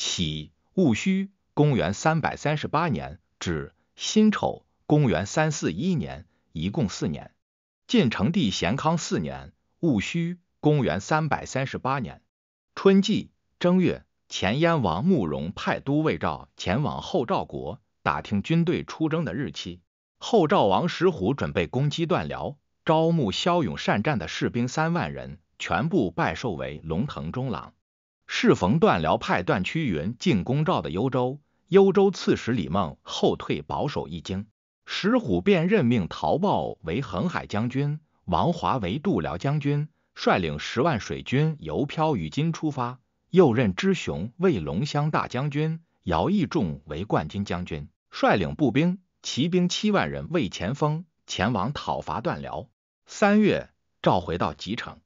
起戊戌，公元三百三十八年至辛丑，公元三四一年，一共四年。晋成帝咸康四年，戊戌，公元三百三十八年春季正月，前燕王慕容派都尉赵前往后赵国打听军队出征的日期。后赵王石虎准备攻击段辽，招募骁勇善战的士兵三万人，全部拜授为龙腾中郎。适逢段辽派段屈云进攻赵的幽州，幽州刺史李梦后退保守一京，石虎便任命陶豹为横海将军，王华为度辽将军，率领十万水军由漂于津出发；又任知雄为龙骧大将军，姚义仲为冠军将军，率领步兵、骑兵七万人为前锋，前往讨伐段辽。三月，召回到吉城。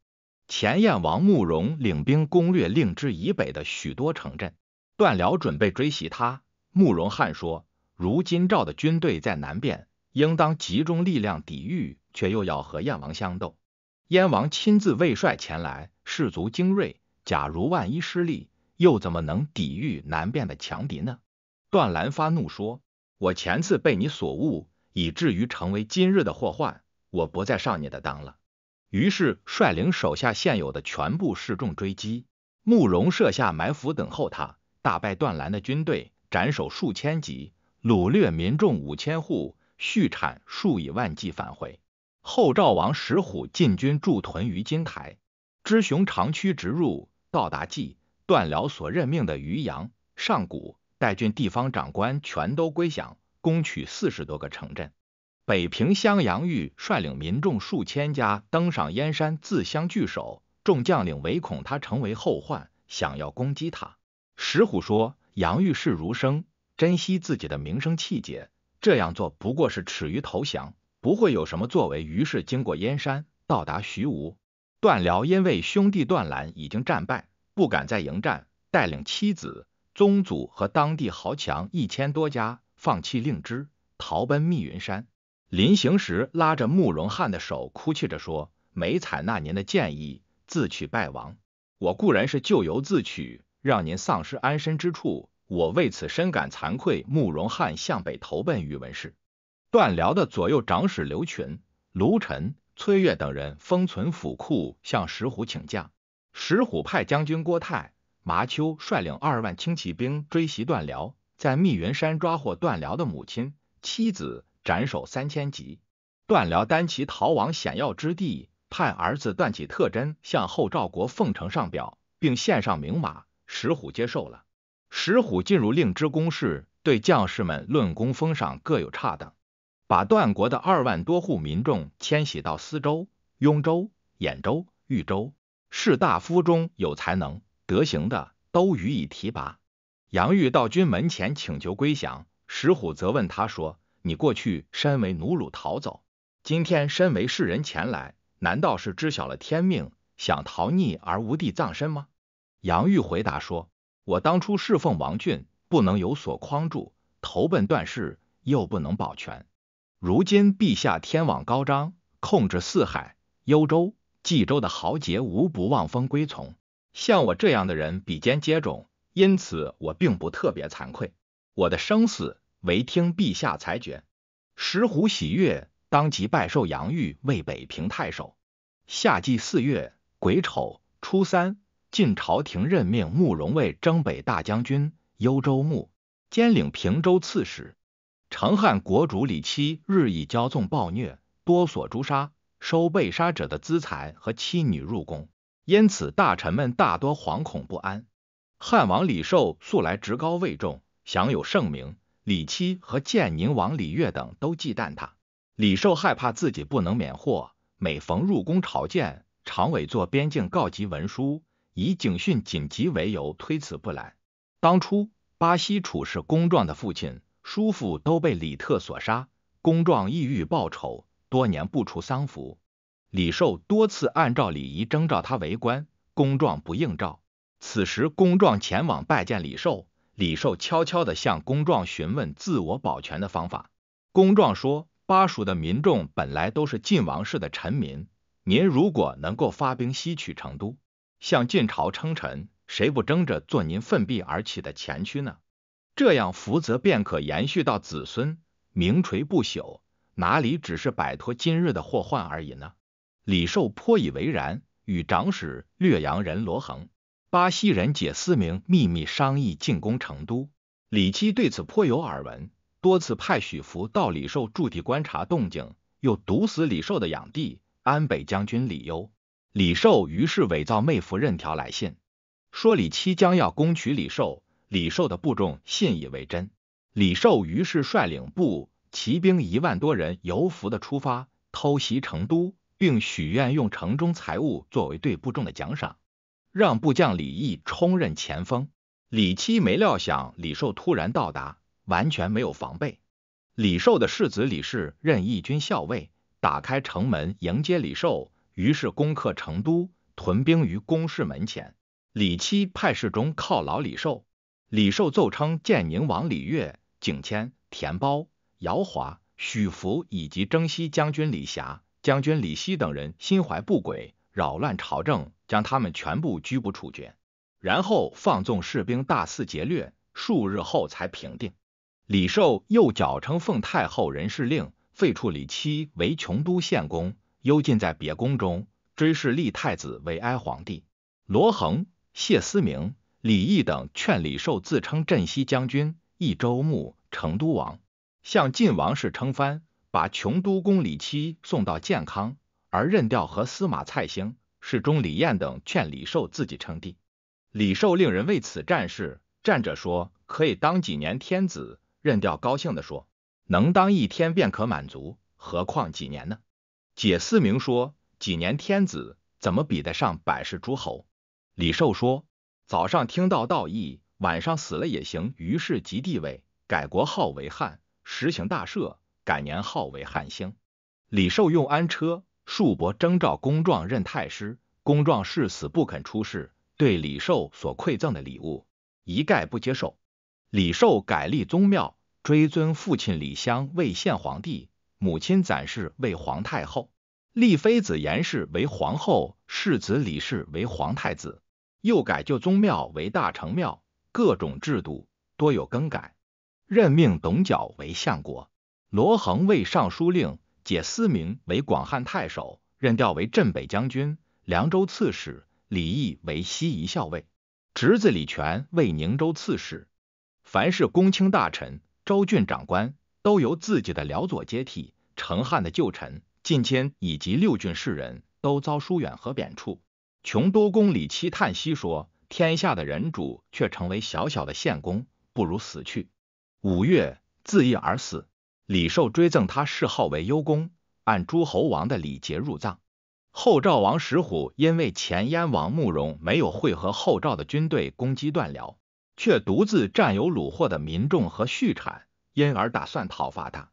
前燕王慕容领兵攻略令之以北的许多城镇，段辽准备追袭他。慕容翰说：“如今赵的军队在南边，应当集中力量抵御，却又要和燕王相斗。燕王亲自为帅前来，士卒精锐，假如万一失利，又怎么能抵御南边的强敌呢？”段兰发怒说：“我前次被你所误，以至于成为今日的祸患，我不再上你的当了。”于是率领手下现有的全部士众追击，慕容设下埋伏等候他，大败段兰的军队，斩首数千级，掳掠民众五千户，蓄产数以万计，返回。后赵王石虎进军驻屯于金台，知雄长驱直入，到达冀，段辽所任命的渔阳、上谷，代郡地方长官全都归降，攻取四十多个城镇。北平襄阳玉率领民众数千家登上燕山自相聚首，众将领唯恐他成为后患，想要攻击他。石虎说：“杨玉是儒生，珍惜自己的名声气节，这样做不过是耻于投降，不会有什么作为。”于是经过燕山，到达徐吴。段辽因为兄弟段兰已经战败，不敢再迎战，带领妻子、宗祖和当地豪强一千多家，放弃令支，逃奔密云山。临行时，拉着慕容翰的手，哭泣着说：“没采纳您的建议，自取败亡。我固然是咎由自取，让您丧失安身之处，我为此深感惭愧。”慕容翰向北投奔宇文氏。段辽的左右长史刘群、卢谌、崔悦等人封存府库，向石虎请降。石虎派将军郭泰、麻秋率领二万轻骑兵追袭段辽，在密云山抓获段辽的母亲、妻子。斩首三千级，段辽单骑逃亡险要之地，派儿子段启特真向后赵国奉承上表，并献上名马。石虎接受了。石虎进入令之宫室，对将士们论功封赏各有差等，把段国的二万多户民众迁徙到司州、雍州、兖州、豫州。士大夫中有才能、德行的，都予以提拔。杨玉到军门前请求归降，石虎责问他说。你过去身为奴虏逃走，今天身为世人前来，难道是知晓了天命，想逃匿而无地葬身吗？杨玉回答说：“我当初侍奉王俊，不能有所匡助，投奔段氏又不能保全。如今陛下天网高张，控制四海，幽州、冀州的豪杰无不望风归从。像我这样的人比肩接踵，因此我并不特别惭愧。我的生死。”唯听陛下裁决。石虎喜悦，当即拜授杨玉为北平太守。夏季四月癸丑初三，晋朝廷任命慕容魏征北大将军、幽州牧，兼领平州刺史。成汉国主李期日益骄纵暴虐，多所诛杀，收被杀者的资财和妻女入宫。因此，大臣们大多惶恐不安。汉王李寿素来职高位重，享有盛名。李七和建宁王李悦等都忌惮他，李寿害怕自己不能免祸，每逢入宫朝见，常委作边境告急文书，以警讯紧急为由推辞不来。当初巴西处事公壮的父亲、叔父都被李特所杀，公壮意欲报仇，多年不出丧服。李寿多次按照礼仪征召他为官，公壮不应召。此时公壮前往拜见李寿。李寿悄悄地向公壮询问自我保全的方法。公壮说：“巴蜀的民众本来都是晋王室的臣民，您如果能够发兵西取成都，向晋朝称臣，谁不争着做您奋臂而起的前驱呢？这样福泽便可延续到子孙，名垂不朽，哪里只是摆脱今日的祸患而已呢？”李寿颇以为然，与长史略阳人罗恒。巴西人解思明秘密商议进攻成都，李七对此颇有耳闻，多次派许福到李寿驻地观察动静，又毒死李寿的养弟安北将军李攸。李寿于是伪造妹夫任条来信，说李七将要攻取李寿，李寿的部众信以为真。李寿于是率领部骑兵一万多人游服的出发，偷袭成都，并许愿用城中财物作为对部众的奖赏。让部将李毅充任前锋。李七没料想李寿突然到达，完全没有防备。李寿的世子李氏任义军校尉，打开城门迎接李寿，于是攻克成都，屯兵于宫室门前。李七派侍中犒劳李寿。李寿奏称：建宁王李越、景迁、田褒、姚华、许福以及征西将军李霞、将军李希等人心怀不轨，扰乱朝政。将他们全部拘捕处决，然后放纵士兵大肆劫掠，数日后才平定。李寿又矫称奉太后人事令，废黜李七为琼都县公，幽禁在别宫中，追谥立太子为哀皇帝。罗恒、谢思明、李毅等劝李寿自称镇西将军、益州牧、成都王，向晋王室称藩，把琼都公李七送到建康，而任调和司马蔡兴。侍中李艳等劝李寿自己称帝，李寿令人为此战事，战者说可以当几年天子，任调高兴的说，能当一天便可满足，何况几年呢？解思明说几年天子怎么比得上百世诸侯？李寿说早上听到道义，晚上死了也行，于是即帝位，改国号为汉，实行大赦，改年号为汉兴。李寿用安车。树伯征召公壮任太师，公壮誓死不肯出仕，对李寿所馈赠的礼物一概不接受。李寿改立宗庙，追尊父亲李襄为献皇帝，母亲展氏为皇太后，立妃子严氏为皇后，世子李氏为皇太子。又改旧宗庙为大成庙，各种制度多有更改。任命董皎为相国，罗恒为尚书令。解思明为广汉太守，任调为镇北将军、凉州刺史；李毅为西夷校尉，侄子李全为宁州刺史。凡是公卿大臣、州郡长官，都由自己的僚佐接替。成汉的旧臣、近亲以及六郡士人，都遭疏远和贬黜。穷都公李期叹息说：“天下的人主，却成为小小的县公，不如死去。”五月，自缢而死。李寿追赠他谥号为幽公，按诸侯王的礼节入葬。后赵王石虎因为前燕王慕容没有会合后赵的军队攻击段辽，却独自占有鲁获的民众和畜产，因而打算讨伐他。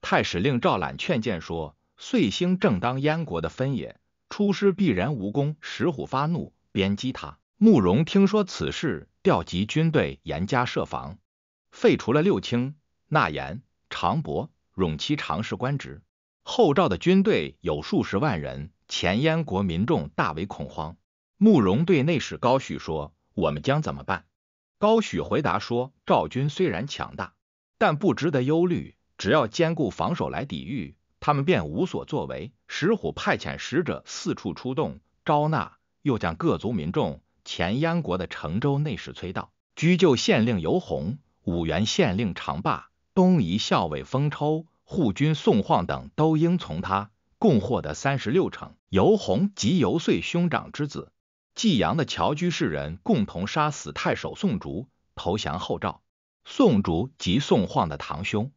太史令赵览劝谏说：“岁星正当燕国的分野，出师必然无功。”石虎发怒，鞭击他。慕容听说此事，调集军队，严加设防，废除了六卿，纳言。庞伯、冗七常侍官职。后赵的军队有数十万人，前燕国民众大为恐慌。慕容对内史高诩说：“我们将怎么办？”高诩回答说：“赵军虽然强大，但不值得忧虑。只要兼顾防守来抵御，他们便无所作为。”石虎派遣使者四处出动招纳，又将各族民众前燕国的成州内史崔道、居就县令尤弘、五原县令常霸。东夷校尉封抽、护军宋晃等都应从他，共获得三十六城。尤洪及尤遂兄长之子，济阳的侨居士人共同杀死太守宋竹，投降后赵。宋竹及宋晃的堂兄，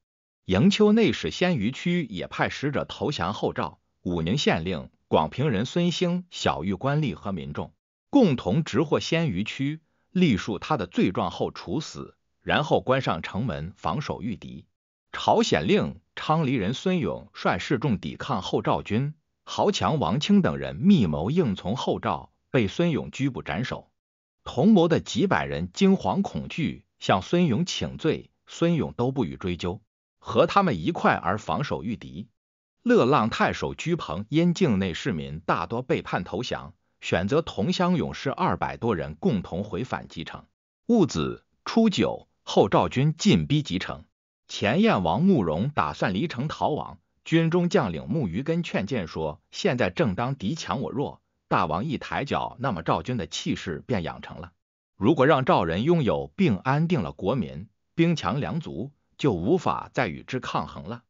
营丘内史鲜于屈也派使者投降后赵。武宁县令广平人孙兴小狱官吏和民众，共同执获鲜于屈，历数他的罪状后处死。然后关上城门，防守御敌。朝鲜令昌黎人孙勇率士众抵抗后赵军，豪强王清等人密谋应从后赵，被孙勇拘捕斩首。同谋的几百人惊惶恐惧，向孙勇请罪，孙勇都不予追究，和他们一块而防守御敌。乐浪太守居鹏因境内市民大多背叛投降，选择同乡勇士二百多人共同回返机城。戊子初九。后赵军进逼吉城，前燕王慕容打算离城逃亡。军中将领慕余根劝谏说：“现在正当敌强我弱，大王一抬脚，那么赵军的气势便养成了。如果让赵人拥有并安定了国民，兵强粮足，就无法再与之抗衡了。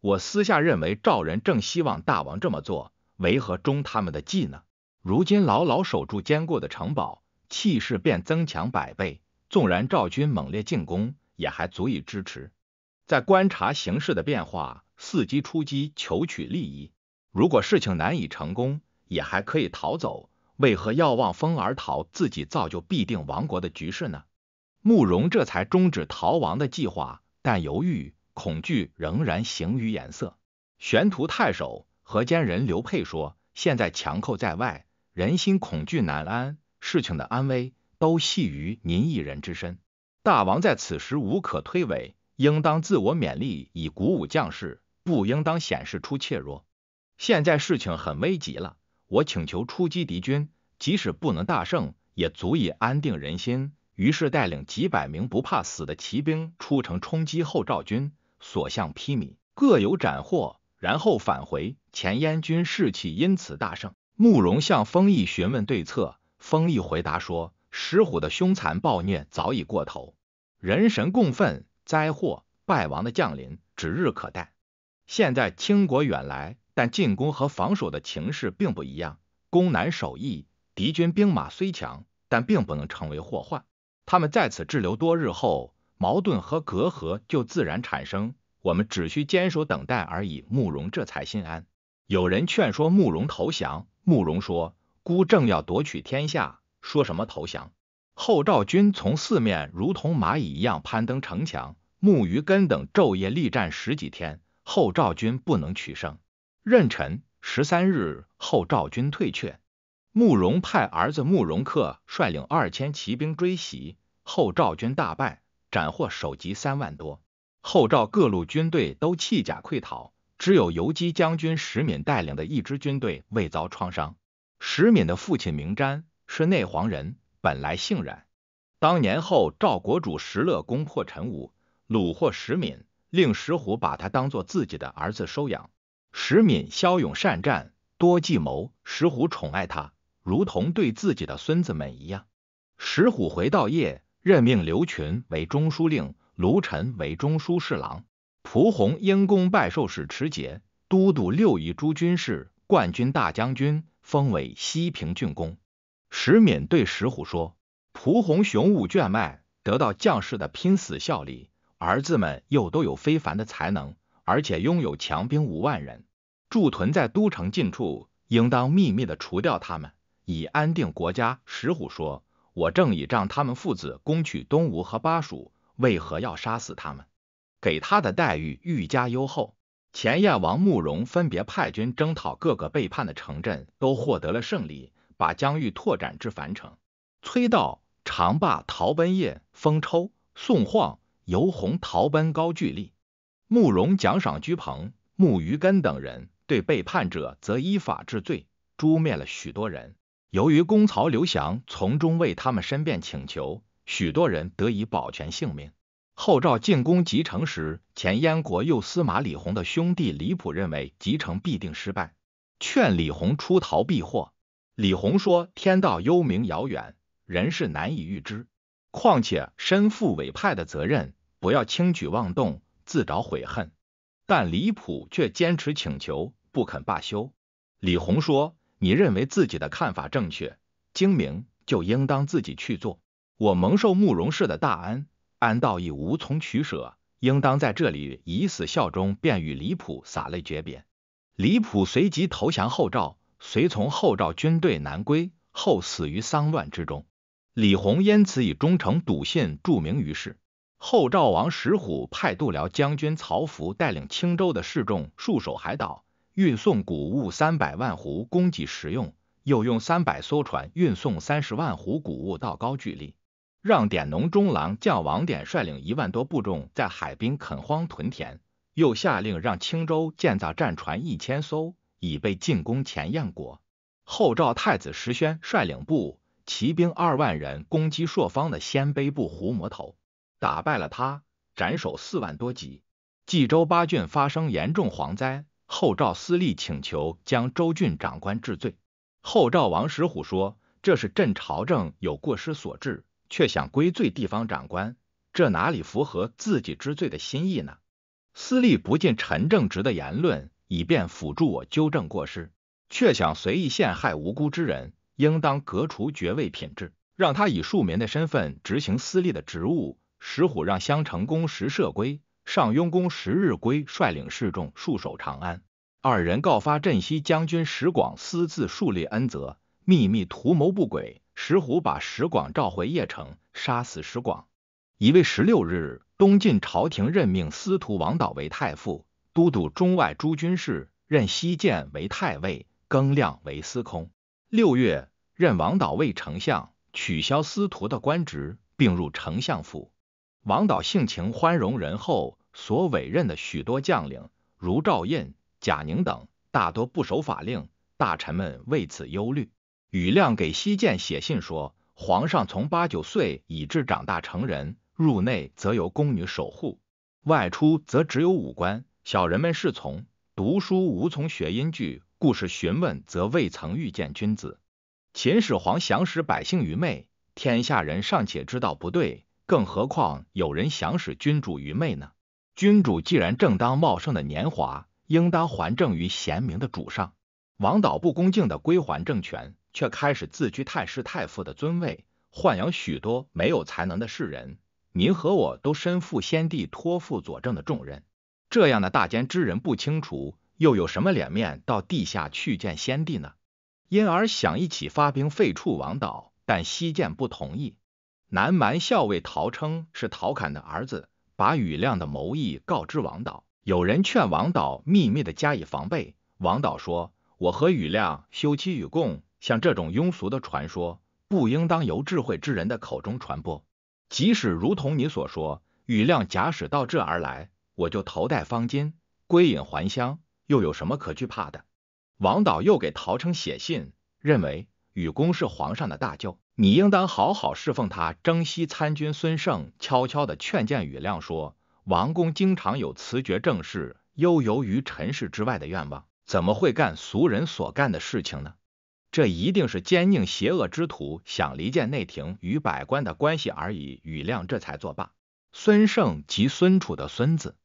我私下认为，赵人正希望大王这么做，为何中他们的计呢。如今牢牢守住坚固的城堡，气势便增强百倍。”纵然赵军猛烈进攻，也还足以支持。在观察形势的变化，伺机出击，求取利益。如果事情难以成功，也还可以逃走。为何要望风而逃，自己造就必定亡国的局势呢？慕容这才终止逃亡的计划，但犹豫恐惧仍然形于颜色。玄图太守河间人刘沛说：“现在强寇在外，人心恐惧难安，事情的安危。”都系于您一人之身，大王在此时无可推诿，应当自我勉励，以鼓舞将士，不应当显示出怯弱。现在事情很危急了，我请求出击敌军，即使不能大胜，也足以安定人心。于是带领几百名不怕死的骑兵出城冲击后赵军，所向披靡，各有斩获，然后返回。前燕军士气因此大盛。慕容向封邑询问对策，封邑回答说。石虎的凶残暴虐早已过头，人神共愤，灾祸败亡的降临指日可待。现在倾国远来，但进攻和防守的情势并不一样，攻难守易。敌军兵马虽强，但并不能成为祸患。他们在此滞留多日后，矛盾和隔阂就自然产生。我们只需坚守等待而已。慕容这才心安。有人劝说慕容投降，慕容说：“孤正要夺取天下。”说什么投降？后赵军从四面如同蚂蚁一样攀登城墙，木鱼根等昼夜力战十几天，后赵军不能取胜。壬辰，十三日，后赵军退却。慕容派儿子慕容恪率领二千骑兵追袭，后赵军大败，斩获首级三万多。后赵各路军队都弃甲溃逃，只有游击将军石敏带领的一支军队未遭创伤。石敏的父亲名瞻。是内黄人，本来姓冉。当年后赵国主石勒攻破陈武，虏获石敏，令石虎把他当做自己的儿子收养。石敏骁勇善战，多计谋，石虎宠爱他，如同对自己的孙子们一样。石虎回到邺，任命刘群为中书令，卢谌为中书侍郎，蒲宏因功拜授使持节、都督六夷诸军事、冠军大将军，封为西平郡公。石敏对石虎说：“蒲洪雄武，卷脉得到将士的拼死效力，儿子们又都有非凡的才能，而且拥有强兵五万人，驻屯在都城近处，应当秘密的除掉他们，以安定国家。”石虎说：“我正倚仗他们父子攻取东吴和巴蜀，为何要杀死他们？给他的待遇愈加优厚。”前燕王慕容分别派军征讨各个背叛的城镇，都获得了胜利。把疆域拓展至樊城。崔道长、霸陶奔业、封抽、宋晃、尤弘、陶奔高句丽、慕容奖赏鞠鹏、慕余根等人，对背叛者则依法治罪，诛灭了许多人。由于公曹刘翔从中为他们申辩请求，许多人得以保全性命。后赵进攻集城时，前燕国右司马李弘的兄弟李普认为集城必定失败，劝李弘出逃避祸。李弘说：“天道幽冥遥远，人事难以预知。况且身负委派的责任，不要轻举妄动，自找悔恨。”但李普却坚持请求，不肯罢休。李弘说：“你认为自己的看法正确，精明就应当自己去做。我蒙受慕容氏的大恩，安道义无从取舍，应当在这里以死效忠。”便与李普洒泪诀别。李普随即投降后赵。随从后赵军队南归，后死于丧乱之中。李弘因此以忠诚笃信著名于世。后赵王石虎派度辽将军曹福带领青州的士众戍守海岛，运送谷物三百万斛供给食用，又用三百艘船运送三十万斛谷物到高句丽，让典农中郎将王典率领一万多部众在海滨垦荒屯田，又下令让青州建造战船一千艘。已被进攻前燕国。后赵太子石宣率领部骑兵二万人攻击朔方的鲜卑部胡魔头，打败了他，斩首四万多级。冀州八郡发生严重蝗灾，后赵司隶请求将州郡长官治罪。后赵王石虎说：“这是朕朝政有过失所致，却想归罪地方长官，这哪里符合自己知罪的心意呢？”司隶不尽陈正直的言论。以便辅助我纠正过失，却想随意陷害无辜之人，应当革除爵位品质，让他以庶民的身份执行私立的职务。石虎让襄成公石社归、上庸公石日归率领士众戍守长安。二人告发镇西将军石广私自树立恩泽，秘密图谋不轨。石虎把石广召回邺城，杀死石广。一位十六日，东晋朝廷任命司徒王导为太傅。都督中外诸军事，任西晋为太尉，庚亮为司空。六月，任王导为丞相，取消司徒的官职，并入丞相府。王导性情宽容仁厚，所委任的许多将领，如赵胤、贾宁等，大多不守法令，大臣们为此忧虑。庾亮给西晋写信说：“皇上从八九岁以至长大成人，入内则由宫女守护，外出则只有武官。”小人们是从读书无从学音句，故事询问则未曾遇见君子。秦始皇想使百姓愚昧，天下人尚且知道不对，更何况有人想使君主愚昧呢？君主既然正当茂盛的年华，应当还政于贤明的主上。王导不恭敬的归还政权，却开始自居太师太傅的尊位，豢养许多没有才能的士人。您和我都身负先帝托付佐证的重任。这样的大奸之人不清楚，又有什么脸面到地下去见先帝呢？因而想一起发兵废黜王导，但西晋不同意。南蛮校尉陶称是陶侃的儿子，把庾亮的谋议告知王导。有人劝王导秘密的加以防备。王导说：“我和庾亮休戚与共，像这种庸俗的传说，不应当由智慧之人的口中传播。即使如同你所说，庾亮假使到这而来。”我就头戴方巾，归隐还乡，又有什么可惧怕的？王导又给陶称写信，认为禹公是皇上的大舅，你应当好好侍奉他。征西参军孙胜悄悄地劝谏禹亮说：“王公经常有辞爵政事，悠游于尘世之外的愿望，怎么会干俗人所干的事情呢？这一定是奸佞邪恶之徒想离间内廷与百官的关系而已。”禹亮这才作罢。孙胜即孙楚的孙子。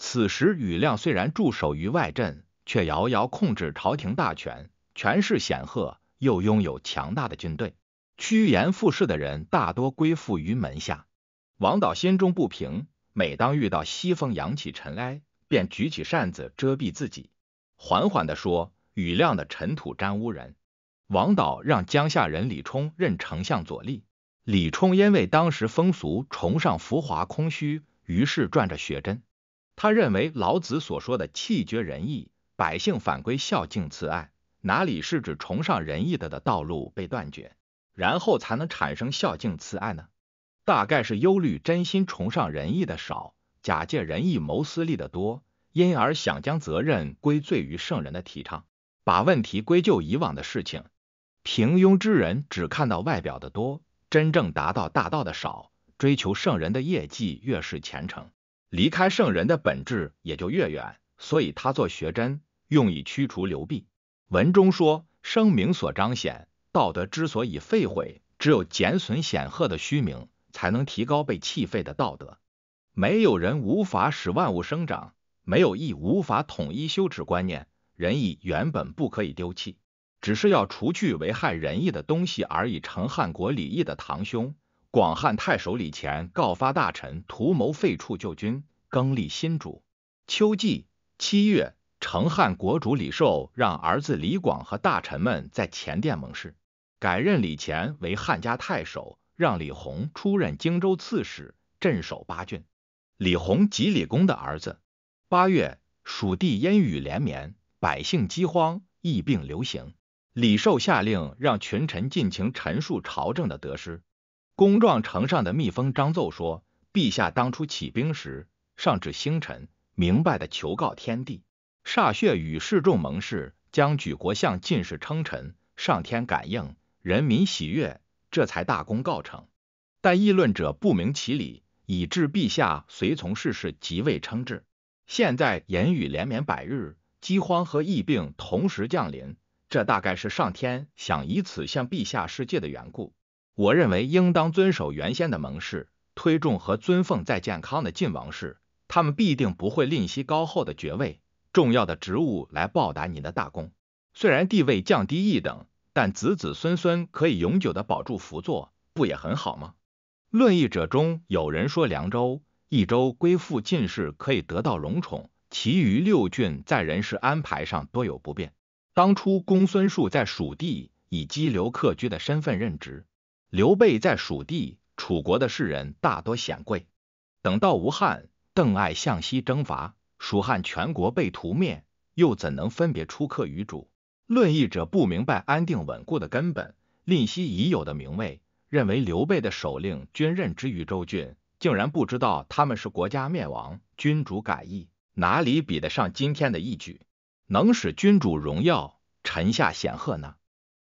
此时，吕亮虽然驻守于外镇，却遥遥控制朝廷大权，权势显赫，又拥有强大的军队。趋炎附势的人大多归附于门下。王导心中不平，每当遇到西风扬起尘埃，便举起扇子遮蔽自己，缓缓地说：“雨亮的尘土沾污人。”王导让江夏人李冲任丞相左立。李冲因为当时风俗崇尚浮华空虚，于是转着学针。他认为老子所说的“气绝仁义，百姓反归孝敬慈爱”，哪里是指崇尚仁义的的道路被断绝，然后才能产生孝敬慈爱呢？大概是忧虑真心崇尚仁义的少，假借仁义谋私利的多，因而想将责任归罪于圣人的提倡，把问题归咎以往的事情。平庸之人只看到外表的多，真正达到大道的少，追求圣人的业绩越是虔诚。离开圣人的本质也就越远，所以他做学针，用以驱除流弊。文中说，声名所彰显，道德之所以废毁，只有减损显赫的虚名，才能提高被弃废的道德。没有人无法使万物生长，没有义无法统一羞耻观念，仁义原本不可以丢弃，只是要除去危害仁义的东西而已。成汉国礼义的堂兄。广汉太守李乾告发大臣图谋废黜旧君，更立新主。秋季七月，成汉国主李寿让儿子李广和大臣们在前殿盟誓，改任李乾为汉家太守，让李弘出任荆州刺史，镇守巴郡。李弘即李公的儿子。八月，蜀地烟雨连绵，百姓饥荒，疫病流行。李寿下令让群臣尽情陈述朝政的得失。公状呈上的密封章奏说：“陛下当初起兵时，上至星辰，明白的求告天地；歃血与示众盟誓，将举国向进士称臣。上天感应，人民喜悦，这才大功告成。但议论者不明其理，以致陛下随从事事即位称制。现在言语连绵百日，饥荒和疫病同时降临，这大概是上天想以此向陛下示戒的缘故。”我认为应当遵守原先的盟誓，推重和尊奉在健康的晋王室，他们必定不会吝惜高厚的爵位、重要的职务来报答你的大功。虽然地位降低一等，但子子孙孙可以永久的保住辅佐，不也很好吗？论议者中有人说，凉州、益州归附晋士可以得到荣宠，其余六郡在人事安排上多有不便。当初公孙述在蜀地以羁留客居的身份任职。刘备在蜀地，楚国的士人大多显贵。等到吴汉、邓艾向西征伐，蜀汉全国被屠灭，又怎能分别出客于主？论议者不明白安定稳固的根本，吝惜已有的名位，认为刘备的首令、均任之于周郡，竟然不知道他们是国家灭亡、君主改易，哪里比得上今天的义举，能使君主荣耀、臣下显赫呢？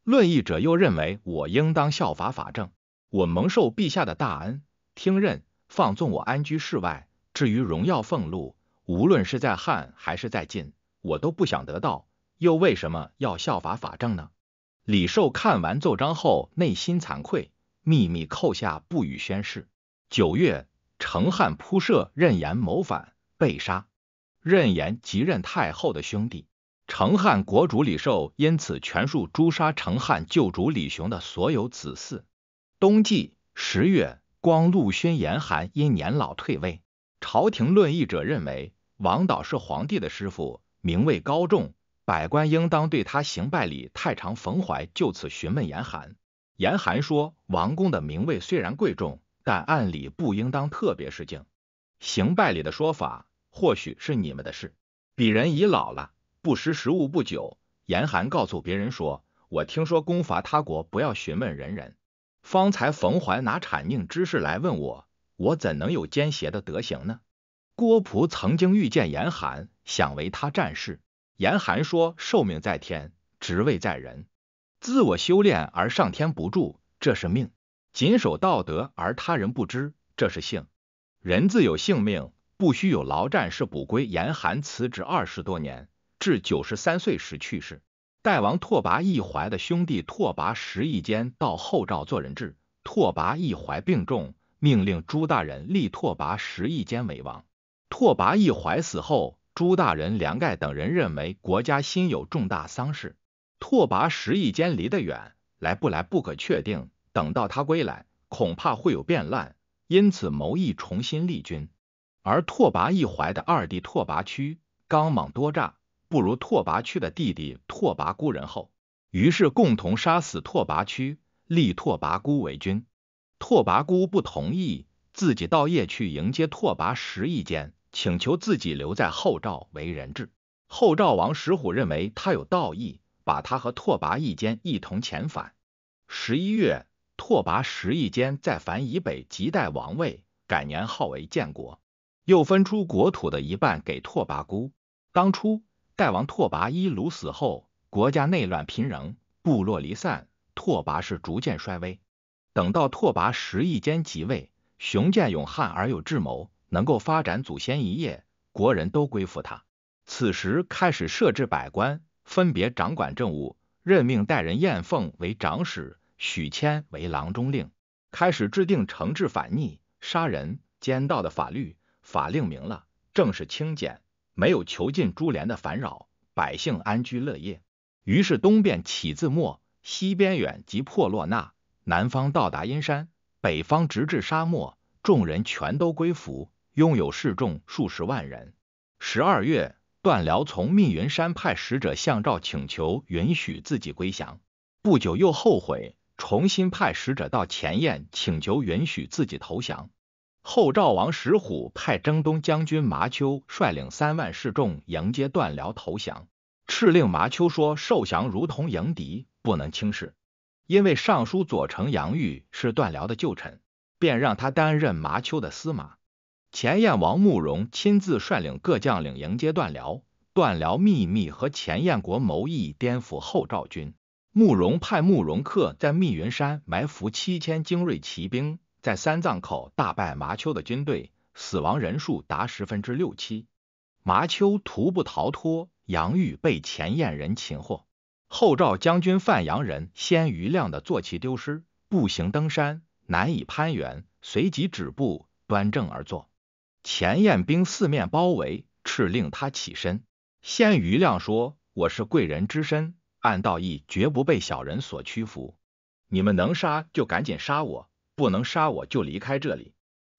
论议者又认为，我应当效法法政，我蒙受陛下的大恩，听任放纵我安居室外。至于荣耀俸禄，无论是在汉还是在晋，我都不想得到。又为什么要效法法政呢？李寿看完奏章后，内心惭愧，秘密扣下不予宣誓。九月，程汉扑射任延谋反，被杀。任延即任太后的兄弟。成汉国主李寿因此全数诛杀成汉旧主李雄的所有子嗣。冬季十月，光禄勋严寒因年老退位。朝廷论议者认为王导是皇帝的师傅，名位高重，百官应当对他行拜礼。太常冯怀就此询问严寒，严寒说：“王公的名位虽然贵重，但按理不应当特别失敬。行拜礼的说法，或许是你们的事。鄙人已老了。”不识时务。不久，严寒告诉别人说：“我听说攻伐他国，不要询问人人。方才冯怀拿产佞之事来问我，我怎能有奸邪的德行呢？”郭璞曾经遇见严寒，想为他战事。严寒说：“寿命在天，职位在人。自我修炼而上天不助，这是命；谨守道德而他人不知，这是性。人自有性命，不须有劳战事。”补归。严寒辞职二十多年。至九十三岁时去世。代王拓跋一怀的兄弟拓跋什一间到后赵做人质。拓跋一怀病重，命令朱大人立拓跋什一间为王。拓跋一怀死后，朱大人、梁盖等人认为国家新有重大丧事，拓跋什一间离得远，来不来不可确定。等到他归来，恐怕会有变乱，因此谋议重新立君。而拓跋一怀的二弟拓跋屈刚猛多诈。不如拓跋屈的弟弟拓跋孤人后，于是共同杀死拓跋屈，立拓跋孤为君。拓跋孤不同意，自己到邺去迎接拓跋十翼间，请求自己留在后赵为人质。后赵王石虎认为他有道义，把他和拓跋义翼坚一同遣返。十一月，拓跋十翼坚在樊以北即代王位，改年号为建国，又分出国土的一半给拓跋孤。当初。代王拓跋一卢死后，国家内乱频仍，部落离散，拓跋氏逐渐衰微。等到拓跋十翼间即位，雄健勇悍而有智谋，能够发展祖先遗业，国人都归附他。此时开始设置百官，分别掌管政务，任命代人燕凤为长史，许谦为郎中令，开始制定惩治反逆、杀人、奸盗的法律，法令明了，正是清简。没有囚禁株帘的烦扰，百姓安居乐业。于是东边起自末，西边远及破落那，南方到达阴山，北方直至沙漠，众人全都归服，拥有示众数十万人。十二月，段辽从密云山派使者向赵请求允许自己归降，不久又后悔，重新派使者到前燕请求允许自己投降。后赵王石虎派征东将军麻丘率领三万士众迎接段辽投降，敕令麻丘说：“受降如同迎敌，不能轻视。”因为尚书左丞杨玉是段辽的旧臣，便让他担任麻丘的司马。前燕王慕容亲自率领各将领迎接段辽，段辽秘密和前燕国谋议颠覆后赵军。慕容派慕容恪在密云山埋伏七千精锐骑兵。在三藏口大败麻丘的军队，死亡人数达十分之六七。麻丘徒步逃脱，杨玉被前燕人擒获。后赵将军范阳人鲜于亮的坐骑丢失，步行登山，难以攀援，随即止步，端正而坐。前燕兵四面包围，敕令他起身。鲜于亮说：“我是贵人之身，按道义绝不被小人所屈服。你们能杀就赶紧杀我。”不能杀我，就离开这里。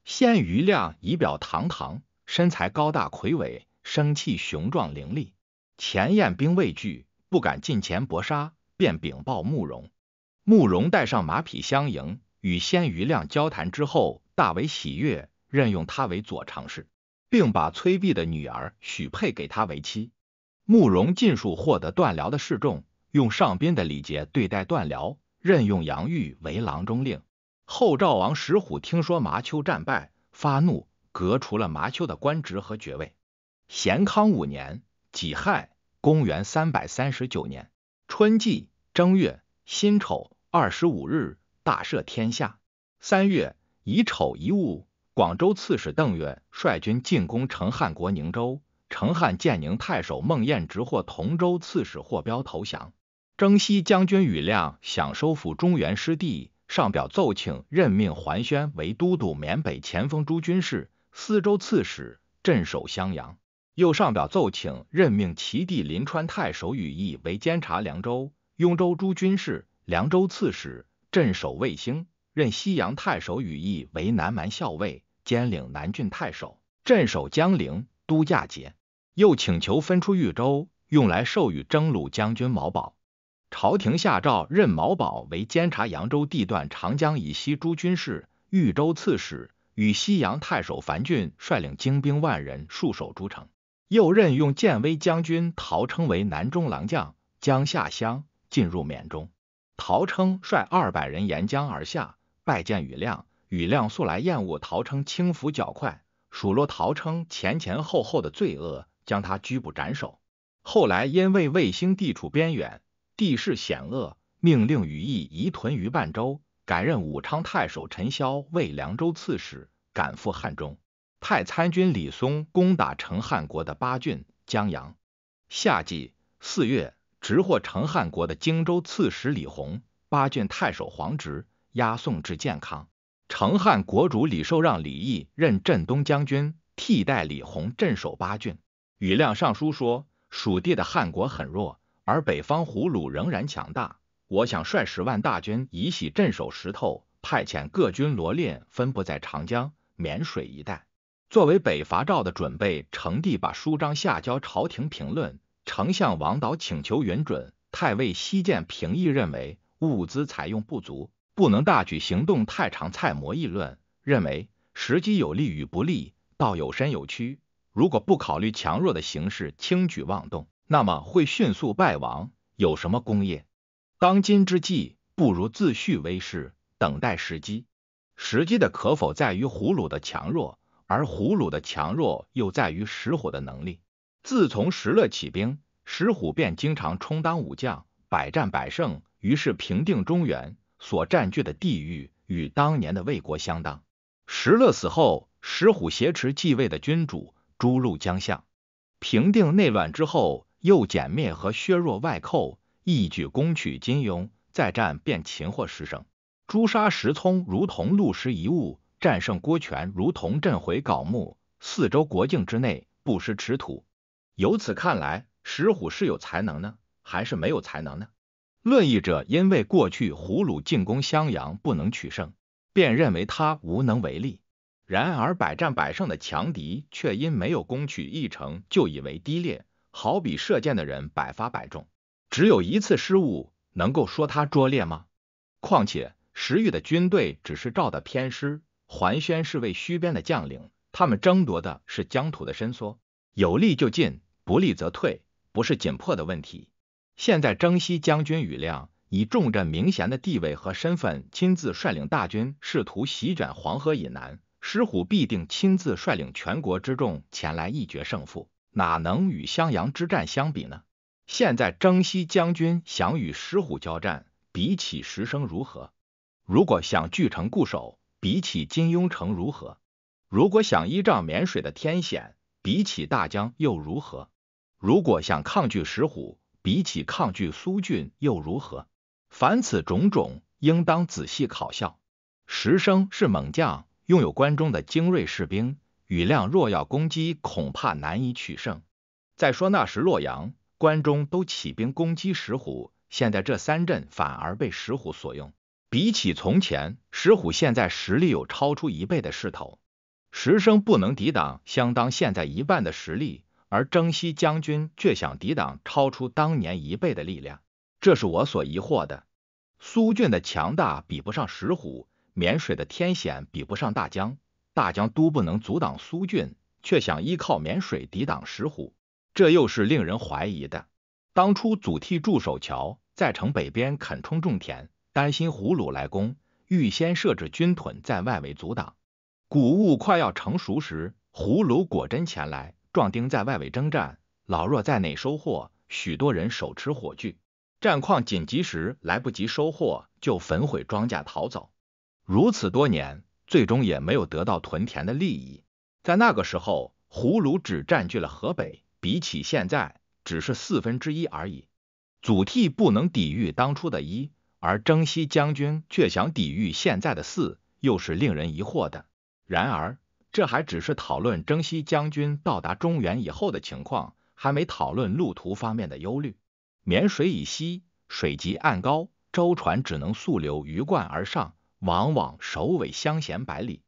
鲜于亮仪表堂堂，身材高大魁伟，生气雄壮凌厉。钱彦兵畏惧，不敢近前搏杀，便禀报慕容。慕容带上马匹相迎，与鲜于亮交谈之后，大为喜悦，任用他为左常侍，并把崔碧的女儿许配给他为妻。慕容尽数获得段辽的示众，用上宾的礼节对待段辽，任用杨玉为郎中令。后赵王石虎听说麻丘战败，发怒，革除了麻丘的官职和爵位。咸康五年（己亥，公元三百三十九年）春季正月辛丑，二十五日大赦天下。三月，乙丑，一戊，广州刺史邓越率军进攻成汉国宁州，成汉建宁太守孟彦直获同州刺史霍彪投降。征西将军吕亮想收复中原失地。上表奏请任命桓宣为都督、缅北前锋诸军事、司州刺史，镇守襄阳。又上表奏请任命齐地临川太守羽翼为监察凉州、雍州诸军事、凉州刺史，镇守卫兴。任西阳太守羽翼为南蛮校尉、兼领南郡太守，镇守江陵，都驾节。又请求分出豫州，用来授予征虏将军毛宝。朝廷下诏任毛宝为监察扬州地段长江以西诸军事、豫州刺史，与西阳太守樊俊率领精兵万人戍守诸城。又任用建威将军陶称为南中郎将，将下乡进入缅中。陶称率二百人沿江而下，拜见羽亮。羽亮素来厌恶陶称轻浮较快，数落陶称前前后后的罪恶，将他拘捕斩首。后来因为卫星地处边远。地势险恶，命令羽翼移屯于万州，改任武昌太守陈骁为凉州刺史，赶赴汉中。太参军李松攻打成汉国的八郡江阳。夏季四月，执获成汉国的荆州刺史李弘、八郡太守黄直，押送至建康。成汉国主李寿让李毅任镇东将军，替代李弘镇守八郡。羽亮上书说，蜀地的汉国很弱。而北方胡虏仍然强大，我想率十万大军以喜镇守石头，派遣各军罗列分布在长江、沔水一带，作为北伐赵的准备。成帝把书章下交朝廷评论，丞相王导请求允准，太尉西见平议认为物资采用不足，不能大举行动。太常蔡摩议论认为时机有利与不利，道有伸有屈，如果不考虑强弱的形势，轻举妄动。那么会迅速败亡，有什么功业？当今之计，不如自续威势，等待时机。时机的可否，在于胡虏的强弱，而胡虏的强弱，又在于石虎的能力。自从石勒起兵，石虎便经常充当武将，百战百胜，于是平定中原，所占据的地域与当年的魏国相当。石勒死后，石虎挟持继位的君主，诛戮将相，平定内乱之后。又歼灭和削弱外寇，一举攻取金庸，再战便擒获十胜，诛杀石聪，如同戮石一物；战胜郭权如同震毁槁木。四周国境之内，不失持土。由此看来，石虎是有才能呢，还是没有才能呢？论议者因为过去胡虏进攻襄阳不能取胜，便认为他无能为力；然而百战百胜的强敌，却因没有攻取一城，就以为低劣。好比射箭的人百发百中，只有一次失误，能够说他拙劣吗？况且石玉的军队只是赵的偏师，桓宣是位虚边的将领，他们争夺的是疆土的伸缩，有利就进，不利则退，不是紧迫的问题。现在征西将军羽亮以重镇名贤的地位和身份，亲自率领大军，试图席卷黄河以南，石虎必定亲自率领全国之众前来一决胜负。哪能与襄阳之战相比呢？现在征西将军想与石虎交战，比起石生如何？如果想据城固守，比起金庸城如何？如果想依仗沔水的天险，比起大江又如何？如果想抗拒石虎，比起抗拒苏峻又如何？凡此种种，应当仔细考校。石生是猛将，拥有关中的精锐士兵。羽亮若要攻击，恐怕难以取胜。再说那时洛阳、关中都起兵攻击石虎，现在这三镇反而被石虎所用。比起从前，石虎现在实力有超出一倍的势头。石生不能抵挡，相当现在一半的实力，而征西将军却想抵挡超出当年一倍的力量，这是我所疑惑的。苏俊的强大比不上石虎，沔水的天险比不上大江。大江都不能阻挡苏峻，却想依靠沔水抵挡石虎，这又是令人怀疑的。当初祖逖驻守桥，在城北边垦冲种田，担心胡虏来攻，预先设置军屯在外围阻挡。谷物快要成熟时，胡虏果真前来，壮丁在外围征战，老弱在内收获。许多人手持火炬，战况紧急时来不及收获，就焚毁庄稼逃走。如此多年。最终也没有得到屯田的利益。在那个时候，胡虏只占据了河北，比起现在只是四分之一而已。祖逖不能抵御当初的一，而征西将军却想抵御现在的四，又是令人疑惑的。然而，这还只是讨论征西将军到达中原以后的情况，还没讨论路途方面的忧虑。沔水以西，水急岸高，舟船只能溯流鱼贯而上。往往首尾相衔百里。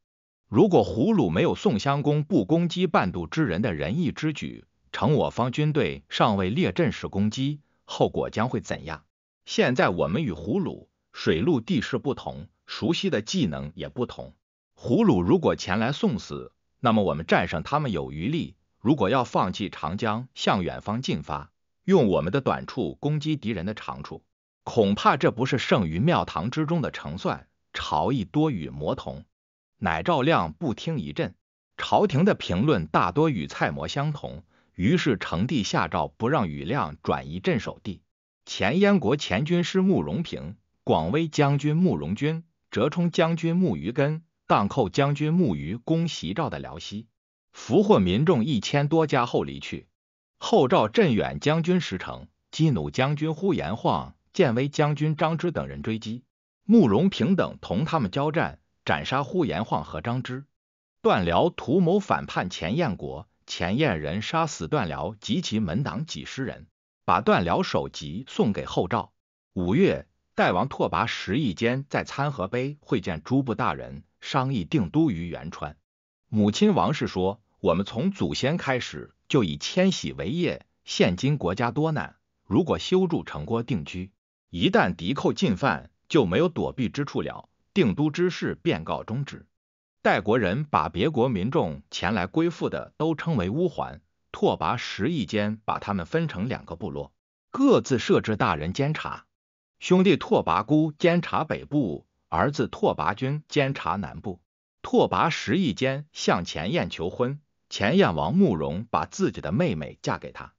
如果胡虏没有宋襄公不攻击半渡之人的仁义之举，成我方军队尚未列阵时攻击，后果将会怎样？现在我们与胡虏水陆地势不同，熟悉的技能也不同。胡虏如果前来送死，那么我们战胜他们有余力；如果要放弃长江向远方进发，用我们的短处攻击敌人的长处，恐怕这不是胜于庙堂之中的成算。朝议多与魔同，乃赵亮不听。一阵朝廷的评论大多与蔡模相同，于是成帝下诏不让宇亮转移镇守地。前燕国前军师慕容平、广威将军慕容军、折冲将军慕于根、荡寇将军慕于攻袭赵的辽西，俘获民众一千多家后离去。后赵镇远将军石城、击弩将军呼延晃、建威将军张之等人追击。慕容平等同他们交战，斩杀呼延晃和张芝。段辽图谋反叛前燕国，前燕人杀死段辽及其门党几十人，把段辽首级送给后赵。五月，代王拓跋十翼间在参合碑会见诸部大人，商议定都于元川。母亲王氏说：“我们从祖先开始就以迁徙为业，现今国家多难，如果修筑城郭定居，一旦敌寇进犯，就没有躲避之处了。定都之事便告终止。代国人把别国民众前来归附的都称为乌桓。拓跋十翼间把他们分成两个部落，各自设置大人监察。兄弟拓跋孤监察北部，儿子拓跋军监察南部。拓跋十翼间向前燕求婚，前燕王慕容把自己的妹妹嫁给他。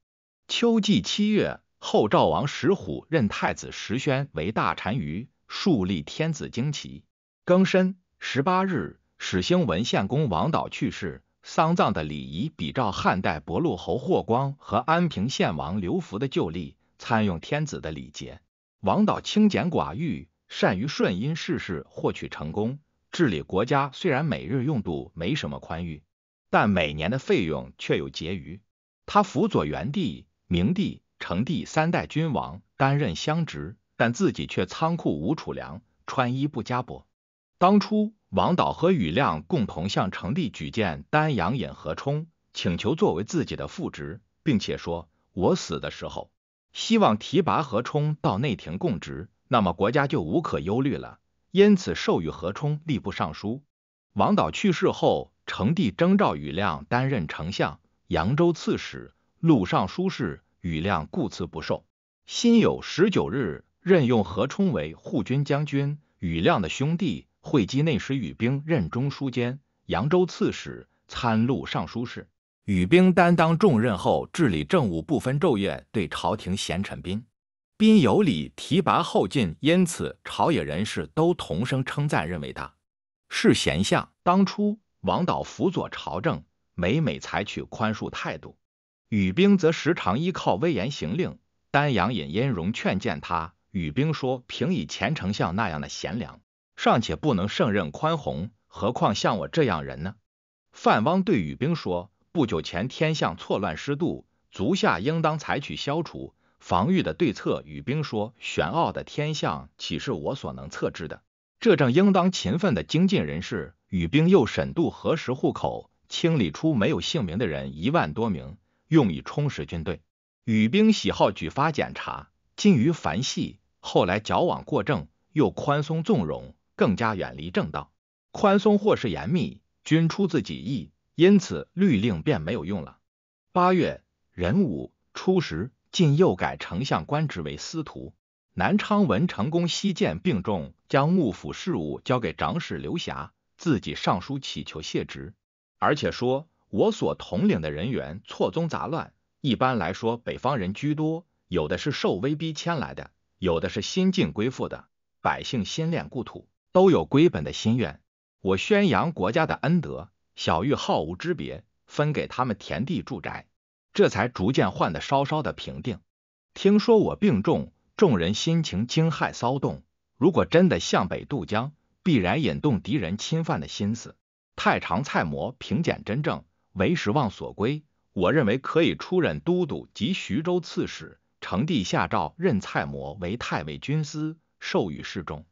秋季七月，后赵王石虎任太子石宣为大单于。树立天子旌旗。庚申，十八日，始兴文献公王导去世，丧葬的礼仪比照汉代伯陆侯霍光和安平献王刘福的旧例，参用天子的礼节。王导清简寡欲，善于顺应世事，获取成功。治理国家虽然每日用度没什么宽裕，但每年的费用却有结余。他辅佐元帝、明帝、成帝三代君王，担任相职。但自己却仓库无储粮，穿衣不加帛。当初王导和庾亮共同向成帝举荐丹阳尹何冲，请求作为自己的副职，并且说：“我死的时候，希望提拔何冲到内廷供职，那么国家就无可忧虑了。”因此授予何冲吏部尚书。王导去世后，成帝征召庾亮担任丞相、扬州刺史、录尚书事，庾亮故辞不受。辛酉十九日。任用何冲为护军将军，羽亮的兄弟会稽内史羽兵任中书监、扬州刺史、参录尚书事。羽兵担当重任后，治理政务不分昼夜，对朝廷贤臣宾宾有礼，提拔后进，因此朝野人士都同声称赞，认为他是贤相。当初王导辅佐朝政，每每采取宽恕态度，羽兵则时常依靠威严行令。丹阳尹殷荣劝谏他。羽兵说：“凭以前丞相那样的贤良，尚且不能胜任宽宏，何况像我这样人呢？”范汪对羽兵说：“不久前天象错乱失度，足下应当采取消除防御的对策。”羽兵说：“玄奥的天象，岂是我所能测知的？这正应当勤奋的精进人士。”羽兵又审度核实户口，清理出没有姓名的人一万多名，用以充实军队。羽兵喜好举发检查，近于繁系后来矫枉过正，又宽松纵容，更加远离正道。宽松或是严密，均出自己意，因此律令便没有用了。八月壬午初十，晋又改丞相官职为司徒。南昌文成公西涧病重，将幕府事务交给长史刘霞，自己上书乞求谢职，而且说我所统领的人员错综杂乱，一般来说北方人居多，有的是受威逼迁来的。有的是心晋归附的百姓，心恋故土，都有归本的心愿。我宣扬国家的恩德，小玉好无之别，分给他们田地、住宅，这才逐渐换得稍稍的平定。听说我病重，众人心情惊骇骚动。如果真的向北渡江，必然引动敌人侵犯的心思。太常蔡模平简真正为时望所归，我认为可以出任都督及徐州刺史。成帝下诏任蔡模为太尉军司，授予侍中。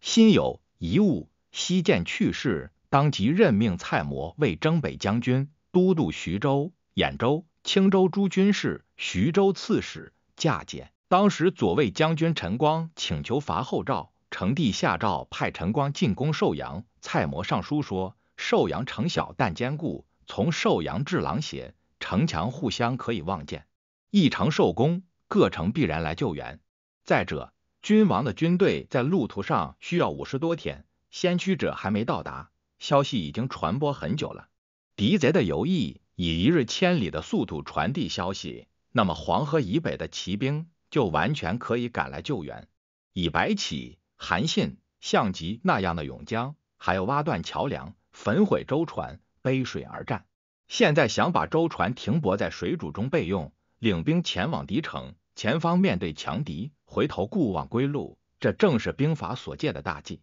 辛有遗物，西涧去世，当即任命蔡模为征北将军，都督徐州、兖州、青州诸军事，徐州刺史，驾节。当时左卫将军陈光请求伐后赵，成帝下诏派陈光进攻寿阳。蔡模上书说：寿阳城小但坚固，从寿阳至琅邪，城墙互相可以望见，一城寿攻。各城必然来救援。再者，君王的军队在路途上需要五十多天，先驱者还没到达，消息已经传播很久了。敌贼的游弋以一日千里的速度传递消息，那么黄河以北的骑兵就完全可以赶来救援。以白起、韩信、项籍那样的勇将，还要挖断桥梁、焚毁舟船、背水而战，现在想把舟船停泊在水主中备用。领兵前往敌城，前方面对强敌，回头顾望归路，这正是兵法所借的大忌。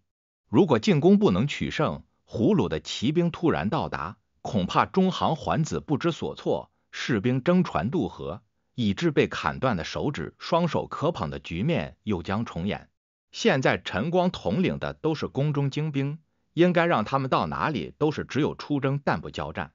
如果进攻不能取胜，胡虏的骑兵突然到达，恐怕中行环子不知所措，士兵争船渡河，以致被砍断的手指、双手可捧的局面又将重演。现在陈光统领的都是宫中精兵，应该让他们到哪里都是只有出征但不交战。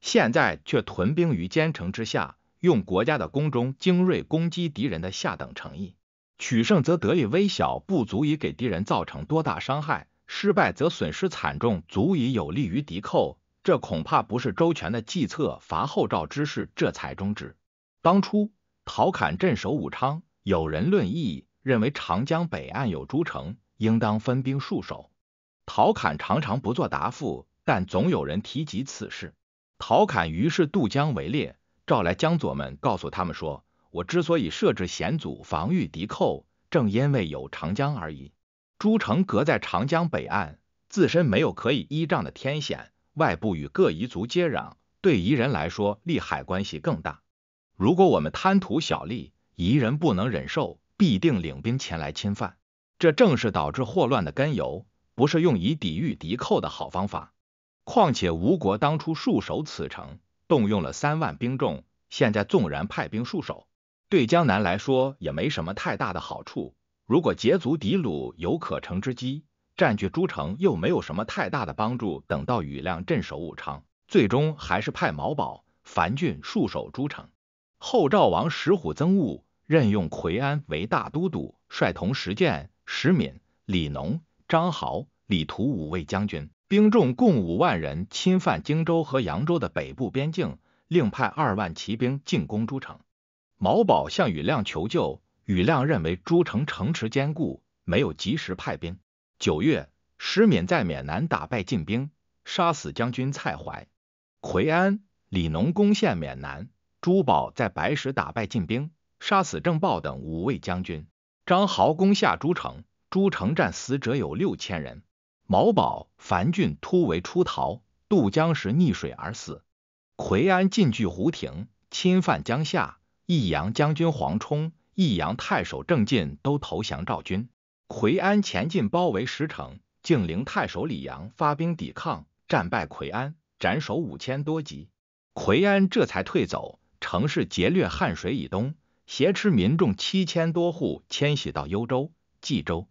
现在却屯兵于坚城之下。用国家的宫中精锐攻击敌人的下等诚意，取胜则得益微小，不足以给敌人造成多大伤害；失败则损失惨重，足以有利于敌寇。这恐怕不是周全的计策。伐后赵之事这才终止。当初，陶侃镇守武昌，有人论议，认为长江北岸有诸城，应当分兵戍守。陶侃常常不做答复，但总有人提及此事。陶侃于是渡江围猎。召来江左们，告诉他们说：“我之所以设置险阻防御敌寇，正因为有长江而已。诸城隔在长江北岸，自身没有可以依仗的天险，外部与各夷族接壤，对夷人来说利害关系更大。如果我们贪图小利，夷人不能忍受，必定领兵前来侵犯，这正是导致祸乱的根由，不是用以抵御敌寇的好方法。况且吴国当初戍守此城。”动用了三万兵众，现在纵然派兵戍守，对江南来说也没什么太大的好处。如果羯足敌鲁，有可乘之机，占据诸城又没有什么太大的帮助。等到雨亮镇守武昌，最终还是派毛宝、樊俊戍守诸城。后赵王石虎增务任用奎安为大都督，率同石建、石敏、李农、张豪、李图五位将军。兵众共五万人，侵犯荆州和扬州的北部边境，另派二万骑兵进攻诸城。毛宝向羽亮求救，羽亮认为诸城城池坚固，没有及时派兵。九月，石敏在缅南打败晋兵，杀死将军蔡怀、奎安、李农，攻陷缅南。朱宝在白石打败晋兵，杀死郑豹等五位将军。张豪攻下诸城，诸城战死者有六千人。毛宝、樊俊突围出逃，渡江时溺水而死。奎安进据湖亭，侵犯江夏。义阳将军黄冲、义阳太守郑进都投降赵军。奎安前进包围石城，竟陵太守李阳发兵抵抗，战败奎安，斩首五千多级。奎安这才退走，城市劫掠汉水以东，挟持民众七千多户迁徙到幽州、冀州。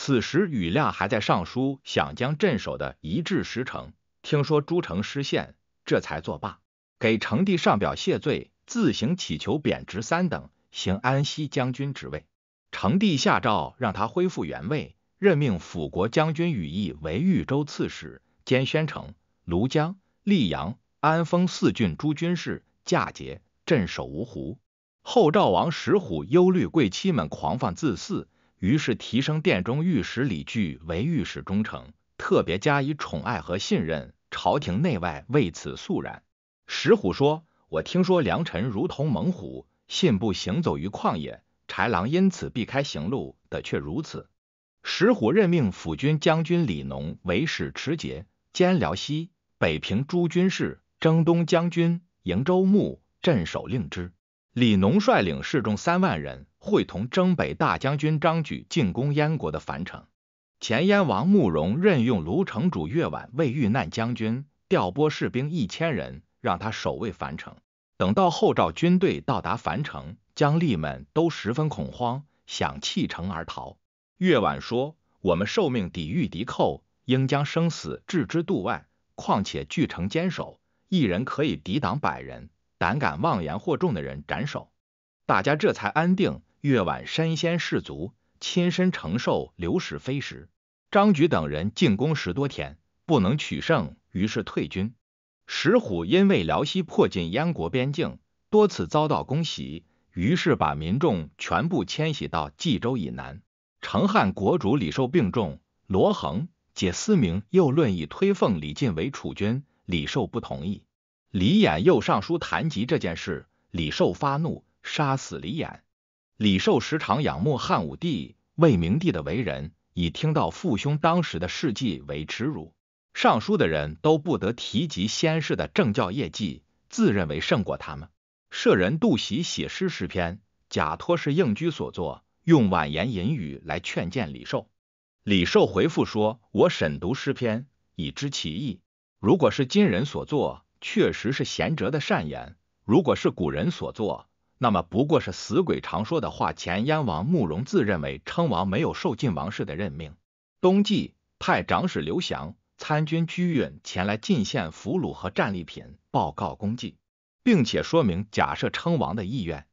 此时，雨亮还在上书，想将镇守的一致十城。听说诸城失陷，这才作罢，给成帝上表谢罪，自行乞求贬职三等，行安西将军职位。成帝下诏让他恢复原位，任命辅国将军羽翼为豫州刺史，兼宣城、庐江、溧阳、安丰四郡诸军事，驾节镇守芜湖。后赵王石虎忧虑贵戚们狂放自肆。于是提升殿中御史李据为御史中丞，特别加以宠爱和信任，朝廷内外为此肃然。石虎说：“我听说良臣如同猛虎，信步行走于旷野，豺狼因此避开行路的却如此。”石虎任命辅军将军李农为使持节、兼辽西北平诸军事、征东将军、瀛州牧、镇守令之。李农率领侍众三万人。会同征北大将军张举进攻燕国的樊城，前燕王慕容任用卢城主岳婉为遇难将军，调拨士兵一千人，让他守卫樊城。等到后赵军队到达樊城，将吏们都十分恐慌，想弃城而逃。岳婉说：“我们受命抵御敌寇，应将生死置之度外。况且据城坚守，一人可以抵挡百人。胆敢妄言惑众的人斩首。”大家这才安定。越晚身先士卒，亲身承受流矢飞石。张举等人进攻十多天，不能取胜，于是退军。石虎因为辽西迫近燕国边境，多次遭到攻袭，于是把民众全部迁徙到冀州以南。成汉国主李寿病重，罗恒、解思明又论以推奉李进为储君，李寿不同意。李俨又上书谈及这件事，李寿发怒，杀死李俨。李寿时常仰慕汉武帝、魏明帝的为人，以听到父兄当时的事迹为耻辱。上书的人都不得提及先世的政教业绩，自认为胜过他们。舍人杜袭写诗诗篇，假托是应居所作，用婉言隐语来劝谏李寿。李寿回复说：“我审读诗篇，已知其意。如果是今人所作，确实是贤哲的善言；如果是古人所作，”那么不过是死鬼常说的话。前燕王慕容自认为称王没有受晋王室的任命，东晋派长史刘祥参军居允前来进献俘虏和战利品，报告功绩，并且说明假设称王的意愿，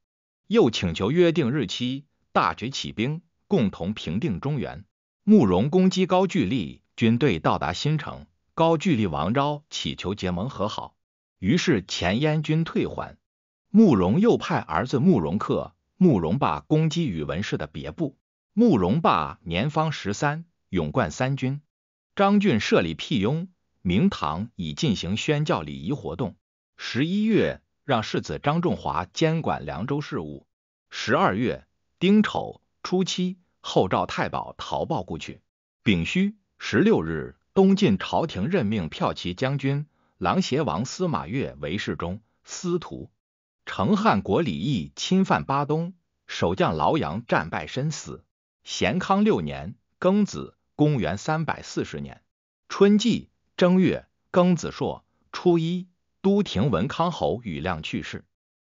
又请求约定日期，大举起兵，共同平定中原。慕容攻击高句丽，军队到达新城，高句丽王昭乞求结盟和好，于是前燕军退还。慕容又派儿子慕容恪、慕容霸攻击宇文氏的别部。慕容霸年方十三，勇冠三军。张俊设立辟雍、明堂，以进行宣教礼仪活动。十一月，让世子张仲华监管凉州事务。十二月丁丑初七，后赵太保逃报过去。丙戌十六日，东晋朝廷任命骠骑将军、琅邪王司马越为侍中、司徒。成汉国李毅侵犯巴东，守将劳阳战败身死。咸康六年庚子（公元三百四十年）春季正月庚子朔初一，都亭文康侯宇亮去世。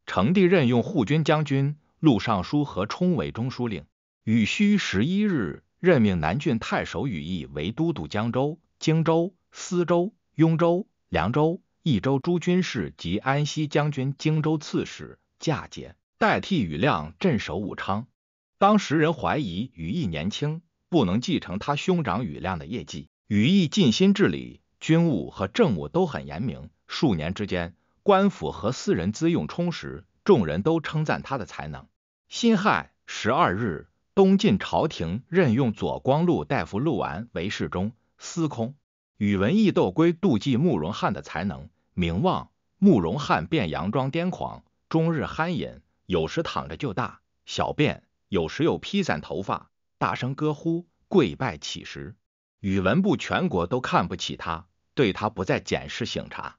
成帝任用护军将军、录尚书和冲为中书令。羽虚十一日任命南郡太守羽翼为都督江州、荆州、司州、雍州、凉州。益州诸军事及安西将军、荆州刺史，假节，代替羽亮镇守武昌。当时人怀疑羽翼年轻，不能继承他兄长羽亮的业绩。羽翼尽心治理，军务和政务都很严明。数年之间，官府和私人资用充实，众人都称赞他的才能。辛亥十二日，东晋朝廷任用左光禄大夫陆完为侍中、司空。宇文义斗归妒忌慕容翰的才能名望，慕容翰便佯装癫狂，终日酣饮，有时躺着就大小便，有时又披散头发，大声歌呼，跪拜乞食。宇文部全国都看不起他，对他不再检视省察，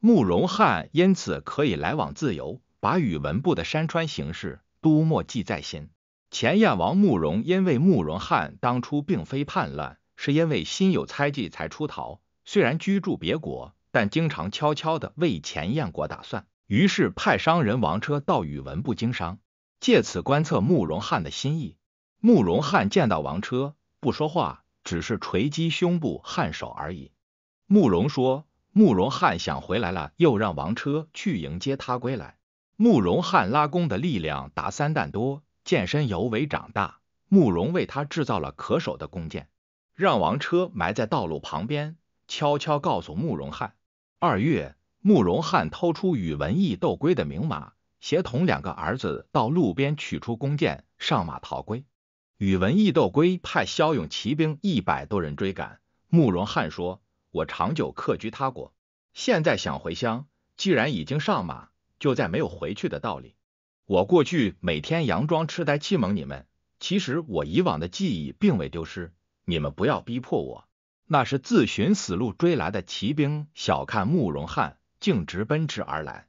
慕容翰因此可以来往自由，把宇文部的山川形势都默记在心。前燕王慕容因为慕容翰当初并非叛乱。是因为心有猜忌才出逃。虽然居住别国，但经常悄悄的为前燕国打算。于是派商人王车到宇文部经商，借此观测慕容翰的心意。慕容翰见到王车，不说话，只是捶击胸部、汗手而已。慕容说：“慕容翰想回来了，又让王车去迎接他归来。”慕容翰拉弓的力量达三担多，健身尤为长大。慕容为他制造了可手的弓箭。让王车埋在道路旁边，悄悄告诉慕容翰。二月，慕容翰偷出宇文义斗龟的名马，协同两个儿子到路边取出弓箭，上马逃归。宇文义斗龟派骁勇骑兵一百多人追赶。慕容翰说：“我长久客居他国，现在想回乡。既然已经上马，就再没有回去的道理。我过去每天佯装痴呆欺蒙你们，其实我以往的记忆并未丢失。”你们不要逼迫我，那是自寻死路。追来的骑兵小看慕容翰，径直奔驰而来。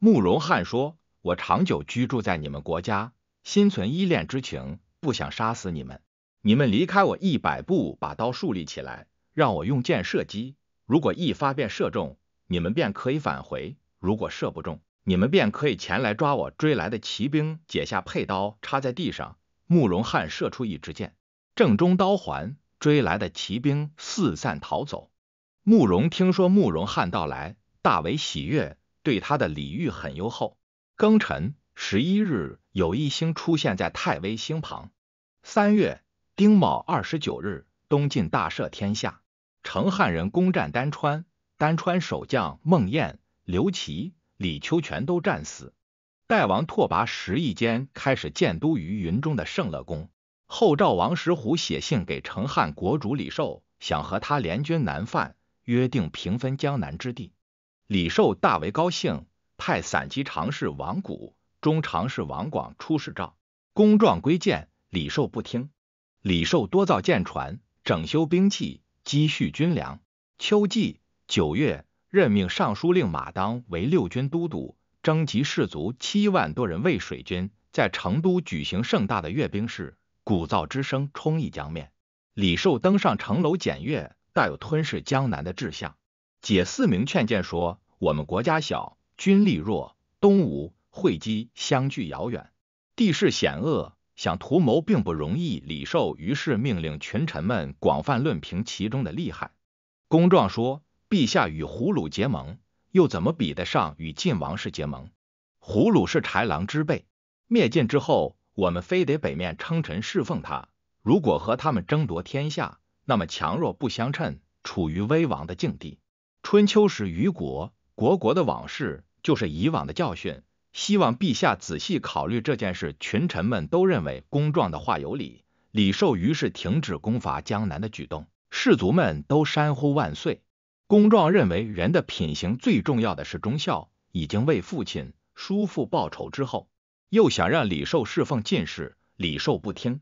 慕容翰说：“我长久居住在你们国家，心存依恋之情，不想杀死你们。你们离开我一百步，把刀竖立起来，让我用箭射击。如果一发便射中，你们便可以返回；如果射不中，你们便可以前来抓我。”追来的骑兵解下佩刀插在地上。慕容翰射出一支箭。正中刀环，追来的骑兵四散逃走。慕容听说慕容汉到来，大为喜悦，对他的礼遇很优厚。庚辰十一日，有一星出现在太微星旁。三月丁卯二十九日，东晋大赦天下。成汉人攻占丹川，丹川守将孟燕、刘琦、李秋全都战死。代王拓跋什一坚开始建都于云中的圣乐宫。后赵王石虎写信给成汉国主李寿，想和他联军南犯，约定平分江南之地。李寿大为高兴，派散骑常侍王谷、中常侍王广出使赵，公状归建。李寿不听，李寿多造舰船，整修兵器，积蓄军粮。秋季九月，任命尚书令马当为六军都督，征集士卒七万多人为水军，在成都举行盛大的阅兵式。鼓噪之声冲溢江面，李寿登上城楼检阅，大有吞噬江南的志向。解四明劝谏说：“我们国家小，军力弱，东吴、会稽相距遥远，地势险恶，想图谋并不容易。”李寿于是命令群臣们广泛论评其中的利害。公壮说：“陛下与胡虏结盟，又怎么比得上与晋王室结盟？胡虏是豺狼之辈，灭晋之后。”我们非得北面称臣侍奉他。如果和他们争夺天下，那么强弱不相称，处于危亡的境地。春秋时虞国国国的往事就是以往的教训。希望陛下仔细考虑这件事。群臣们都认为公壮的话有理，李寿于是停止攻伐江南的举动。士卒们都山呼万岁。公壮认为人的品行最重要的是忠孝，已经为父亲叔父报仇之后。又想让李寿侍奉进士，李寿不听，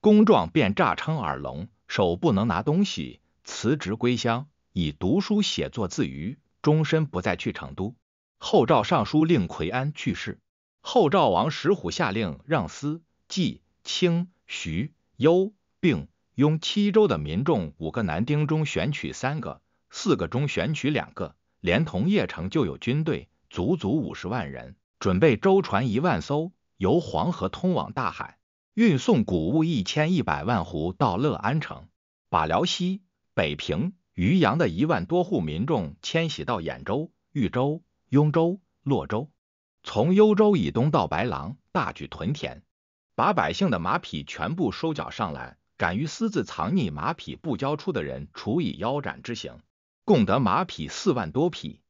公状便诈称耳聋，手不能拿东西，辞职归乡，以读书写作自娱，终身不再去成都。后赵尚书令奎安去世，后赵王石虎下令让司纪清徐幽并雍七州的民众五个男丁中选取三个，四个中选取两个，连同邺城就有军队，足足五十万人。准备舟船一万艘，由黄河通往大海，运送谷物一千一百万斛到乐安城。把辽西、北平、渔阳的一万多户民众迁徙到兖州、豫州、雍州、洛州。从幽州以东到白狼，大举屯田，把百姓的马匹全部收缴上来。敢于私自藏匿马匹不交出的人，处以腰斩之刑。共得马匹四万多匹。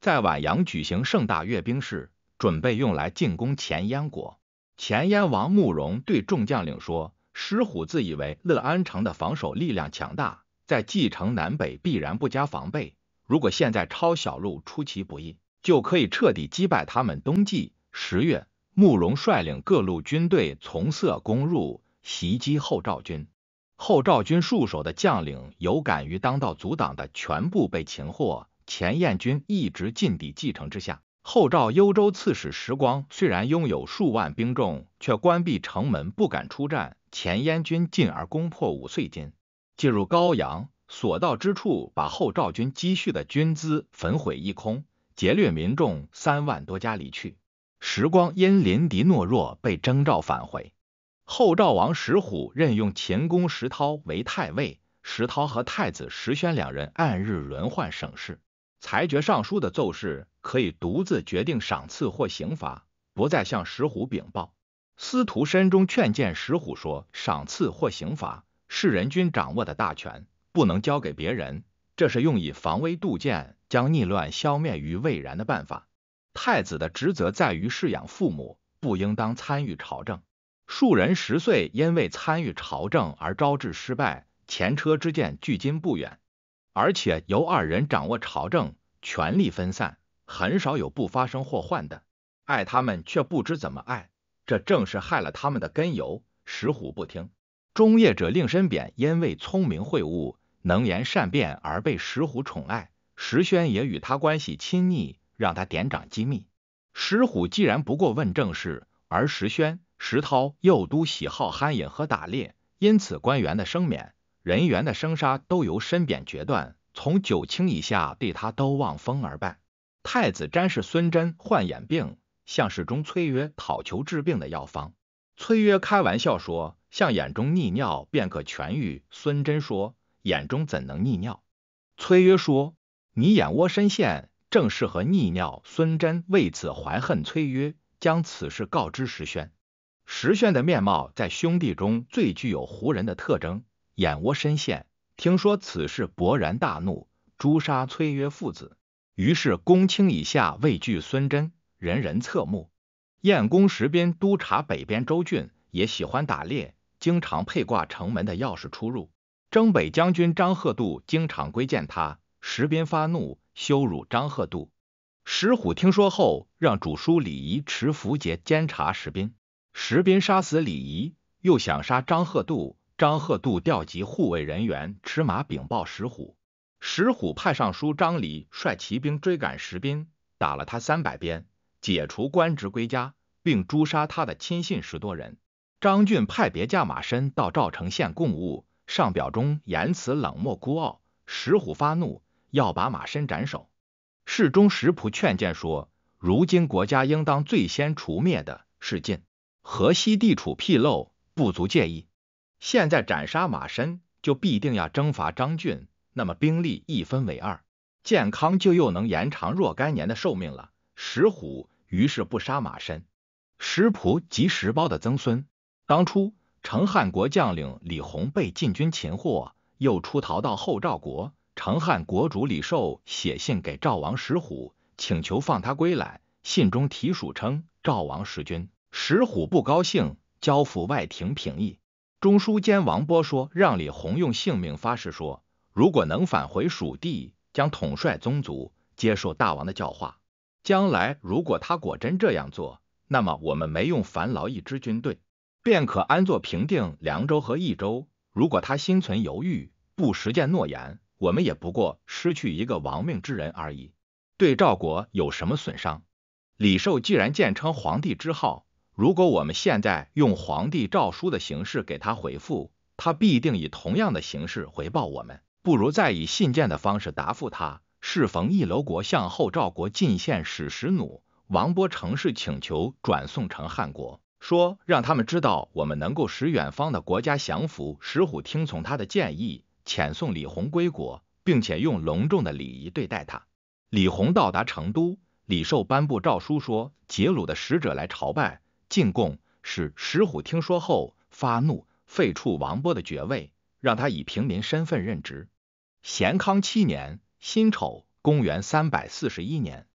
在宛阳举行盛大阅兵式。准备用来进攻前燕国。前燕王慕容对众将领说：“石虎自以为乐安城的防守力量强大，在继城南北必然不加防备。如果现在抄小路出其不意，就可以彻底击败他们。”冬季十月，慕容率领各路军队从塞攻入，袭击后赵军。后赵军戍守的将领有敢于当道阻挡的，全部被擒获。前燕军一直进抵继城之下。后赵幽州刺史石光虽然拥有数万兵众，却关闭城门，不敢出战。前燕军进而攻破五岁津，进入高阳，所到之处把后赵军积蓄的军资焚毁一空，劫掠民众三万多家离去。石光因临敌懦弱，被征召返回。后赵王石虎任用秦公石涛为太尉，石涛和太子石宣两人按日轮换省事。裁决尚书的奏事可以独自决定赏赐或刑罚，不再向石虎禀报。司徒申中劝谏石虎说：“赏赐或刑罚是人君掌握的大权，不能交给别人。这是用以防微杜渐，将逆乱消灭于未然的办法。太子的职责在于侍养父母，不应当参与朝政。庶人十岁，因为参与朝政而招致失败，前车之鉴距今不远。”而且由二人掌握朝政，权力分散，很少有不发生祸患的。爱他们却不知怎么爱，这正是害了他们的根由。石虎不听，中业者令申贬，因为聪明会悟、能言善辩而被石虎宠爱。石宣也与他关系亲昵，让他点掌机密。石虎既然不过问政事，而石宣、石涛又都喜好酣饮和打猎，因此官员的升免。人员的生杀都由申扁决断，从九卿以下对他都望风而拜。太子詹氏孙真患眼病，向侍中崔曰讨求治病的药方。崔曰开玩笑说，向眼中溺尿便可痊愈。孙真说，眼中怎能溺尿？崔曰说，你眼窝深陷，正适合溺尿。孙真为此怀恨崔曰，将此事告知石宣。石宣的面貌在兄弟中最具有胡人的特征。眼窝深陷，听说此事勃然大怒，诛杀崔曰父子。于是公卿以下畏惧孙真，人人侧目。燕公石斌督察北边州郡，也喜欢打猎，经常配挂城门的钥匙出入。征北将军张贺度经常规谏他，石斌发怒，羞辱张贺度。石虎听说后，让主书李仪持符节监察石斌，石斌杀死李仪，又想杀张贺度。张贺度调集护卫人员，持马禀报石虎。石虎派尚书张礼率骑兵追赶石斌，打了他三百鞭，解除官职归家，并诛杀他的亲信十多人。张俊派别驾马身到赵城县供物，上表中言辞冷漠孤傲。石虎发怒，要把马身斩首。侍中石仆劝谏说：“如今国家应当最先除灭的是晋，河西地处僻陋，不足介意。”现在斩杀马伸，就必定要征伐张俊，那么兵力一分为二，健康就又能延长若干年的寿命了。石虎于是不杀马伸，石仆及石苞的曾孙，当初成汉国将领李弘被晋军擒获，又出逃到后赵国，成汉国主李寿写信给赵王石虎，请求放他归来，信中提署称赵王石君。石虎不高兴，交付外廷评议。中书监王波说：“让李弘用性命发誓说，如果能返回蜀地，将统帅宗族，接受大王的教化。将来如果他果真这样做，那么我们没用烦劳一支军队，便可安坐平定凉州和益州。如果他心存犹豫，不实践诺言，我们也不过失去一个亡命之人而已，对赵国有什么损伤？李寿既然建称皇帝之号。”如果我们现在用皇帝诏书的形式给他回复，他必定以同样的形式回报我们。不如再以信件的方式答复他。适逢义楼国向后赵国进献史石弩，王波诚势请求转送成汉国，说让他们知道我们能够使远方的国家降服，石虎听从他的建议，遣送李弘归国，并且用隆重的礼仪对待他。李弘到达成都，李寿颁布诏书说，羯鲁的使者来朝拜。进贡，使石虎听说后发怒，废黜王波的爵位，让他以平民身份任职。咸康七年辛丑，公元三百四十一年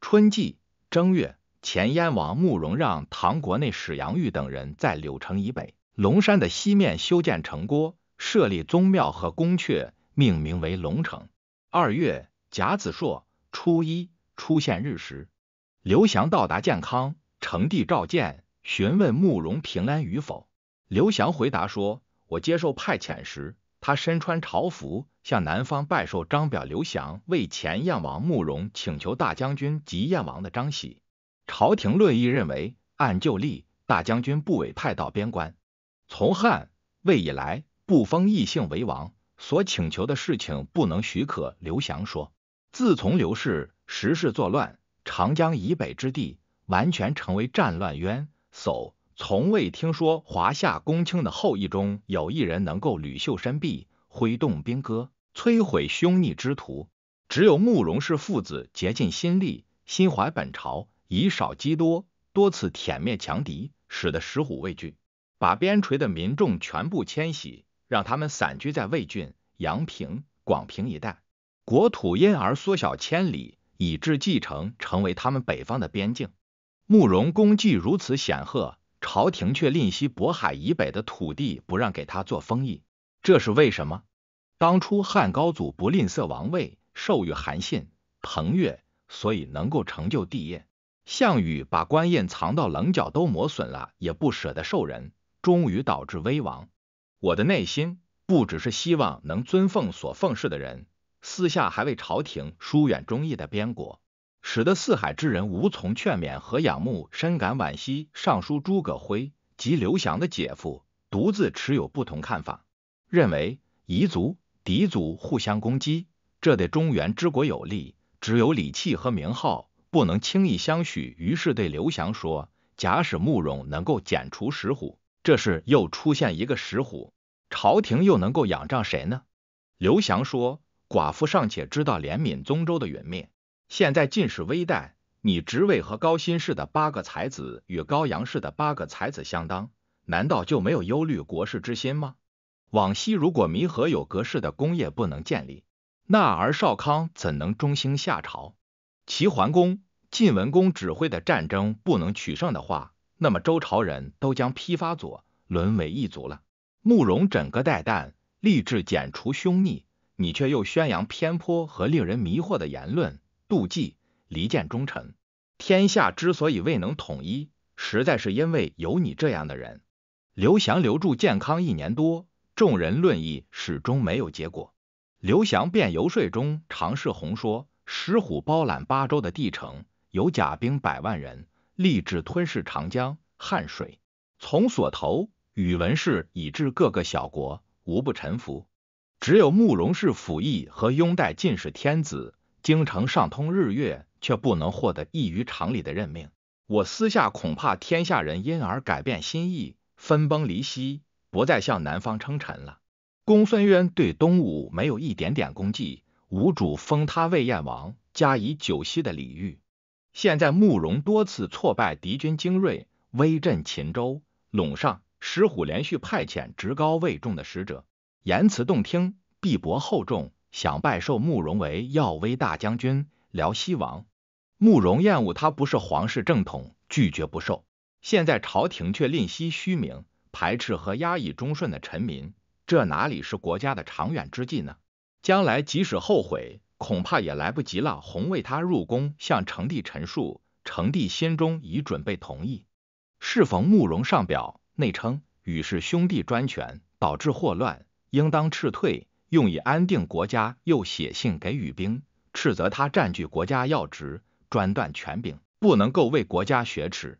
春季正月，前燕王慕容让、唐国内史杨玉等人在柳城以北龙山的西面修建城郭，设立宗庙和宫阙，命名为龙城。二月甲子朔初一出现日食。刘翔到达建康。成帝召见，询问慕容平安与否。刘翔回答说：“我接受派遣时，他身穿朝服，向南方拜寿张表。刘翔为前燕王慕容请求大将军及燕王的张喜。朝廷论议认为，按旧例，大将军不委派到边关。从汉魏以来，不封异姓为王，所请求的事情不能许可。”刘翔说：“自从刘氏时事作乱，长江以北之地。”完全成为战乱渊叟从未听说华夏公卿的后裔中有一人能够屡秀神臂，挥动兵戈，摧毁凶逆之徒。只有慕容氏父子竭尽心力，心怀本朝，以少击多，多次铁灭强敌，使得石虎畏惧，把边陲的民众全部迁徙，让他们散居在魏郡、阳平、广平一带，国土因而缩小千里，以致继承成为他们北方的边境。慕容功绩如此显赫，朝廷却吝惜渤海以北的土地，不让给他做封邑，这是为什么？当初汉高祖不吝啬王位，授予韩信、彭越，所以能够成就帝业。项羽把官印藏到棱角都磨损了，也不舍得授人，终于导致危亡。我的内心不只是希望能尊奉所奉事的人，私下还为朝廷疏远忠义的边国。使得四海之人无从劝勉和仰慕，深感惋惜。尚书诸葛恢及刘翔的姐夫独自持有不同看法，认为彝族、狄族互相攻击，这对中原之国有利。只有礼器和名号，不能轻易相许。于是对刘翔说：“假使慕容能够剪除石虎，这是又出现一个石虎，朝廷又能够仰仗谁呢？”刘翔说：“寡妇尚且知道怜悯宗周的殒灭。”现在进士微殆，你职位和高辛氏的八个才子与高阳氏的八个才子相当，难道就没有忧虑国事之心吗？往昔如果弥合有格式的功业不能建立，那而少康怎能中兴夏朝？齐桓公、晋文公指挥的战争不能取胜的话，那么周朝人都将批发左沦为异族了。慕容整个代淡立志剪除凶逆，你却又宣扬偏颇和令人迷惑的言论。妒忌、离间忠臣，天下之所以未能统一，实在是因为有你这样的人。刘翔留住健康一年多，众人论议始终没有结果。刘翔便游说中常世宏说：“石虎包揽八州的地城，有甲兵百万人，立志吞噬长江、汉水，从所投，宇文氏以至各个小国，无不臣服。只有慕容氏辅翼和拥戴进士天子。”京城上通日月，却不能获得异于常理的任命。我私下恐怕天下人因而改变心意，分崩离析，不再向南方称臣了。公孙渊对东吴没有一点点功绩，吴主封他为燕王，加以九锡的礼遇。现在慕容多次挫败敌军精锐，威震秦州、陇上、石虎，连续派遣职高位重的使者，言辞动听，必薄厚重。想拜授慕容为耀威大将军、辽西王，慕容厌恶他不是皇室正统，拒绝不受。现在朝廷却吝惜虚名，排斥和压抑忠顺的臣民，这哪里是国家的长远之计呢？将来即使后悔，恐怕也来不及了。弘卫他入宫，向成帝陈述，成帝心中已准备同意。适逢慕容上表，内称与是兄弟专权，导致祸乱，应当斥退。用以安定国家，又写信给羽兵，斥责他占据国家要职，专断权柄，不能够为国家雪耻。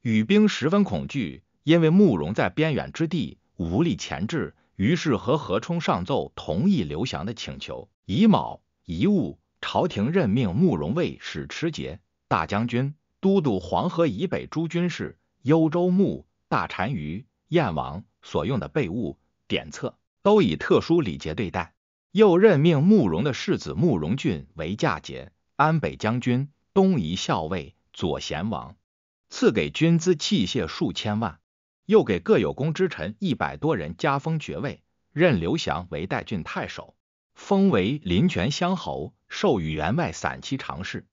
羽兵十分恐惧，因为慕容在边远之地，无力前置，于是和何冲上奏，同意刘翔的请求。乙卯、乙戊，朝廷任命慕容为使持节、大将军、都督黄河以北诸军事、幽州牧、大单于、燕王，所用的备物典册。都以特殊礼节对待，又任命慕容的世子慕容俊为嫁节、安北将军、东夷校尉、左贤王，赐给军资器械数千万，又给各有功之臣一百多人加封爵位，任刘翔为代郡太守，封为临泉乡侯，授予员外散骑常侍。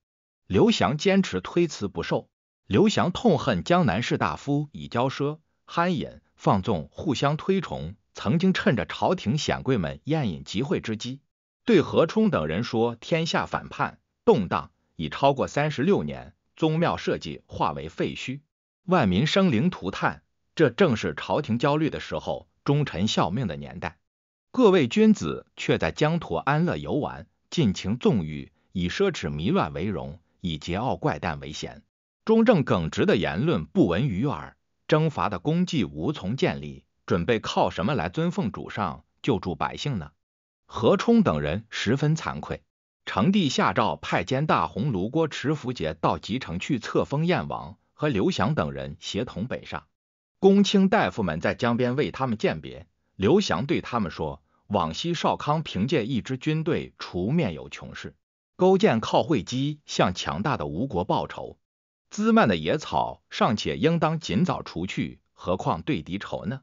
刘翔坚持推辞不受。刘翔痛恨江南士大夫以骄奢、酣饮、放纵互相推崇。曾经趁着朝廷显贵们宴饮集会之机，对何冲等人说：“天下反叛动荡已超过三十六年，宗庙社稷化为废墟，万民生灵涂炭。这正是朝廷焦虑的时候，忠臣效命的年代。各位君子却在疆土安乐游玩，尽情纵欲，以奢侈迷乱为荣，以桀骜怪诞为贤。中正耿直的言论不闻于耳，征伐的功绩无从建立。”准备靠什么来尊奉主上、救助百姓呢？何冲等人十分惭愧。成帝下诏派监大鸿胪郭持福节到吉城去册封燕王，和刘翔等人协同北上。公卿大夫们在江边为他们鉴别。刘翔对他们说：“往昔少康凭借一支军队除灭有穷氏，勾践靠会稽向强大的吴国报仇。滋蔓的野草尚且应当尽早除去，何况对敌仇呢？”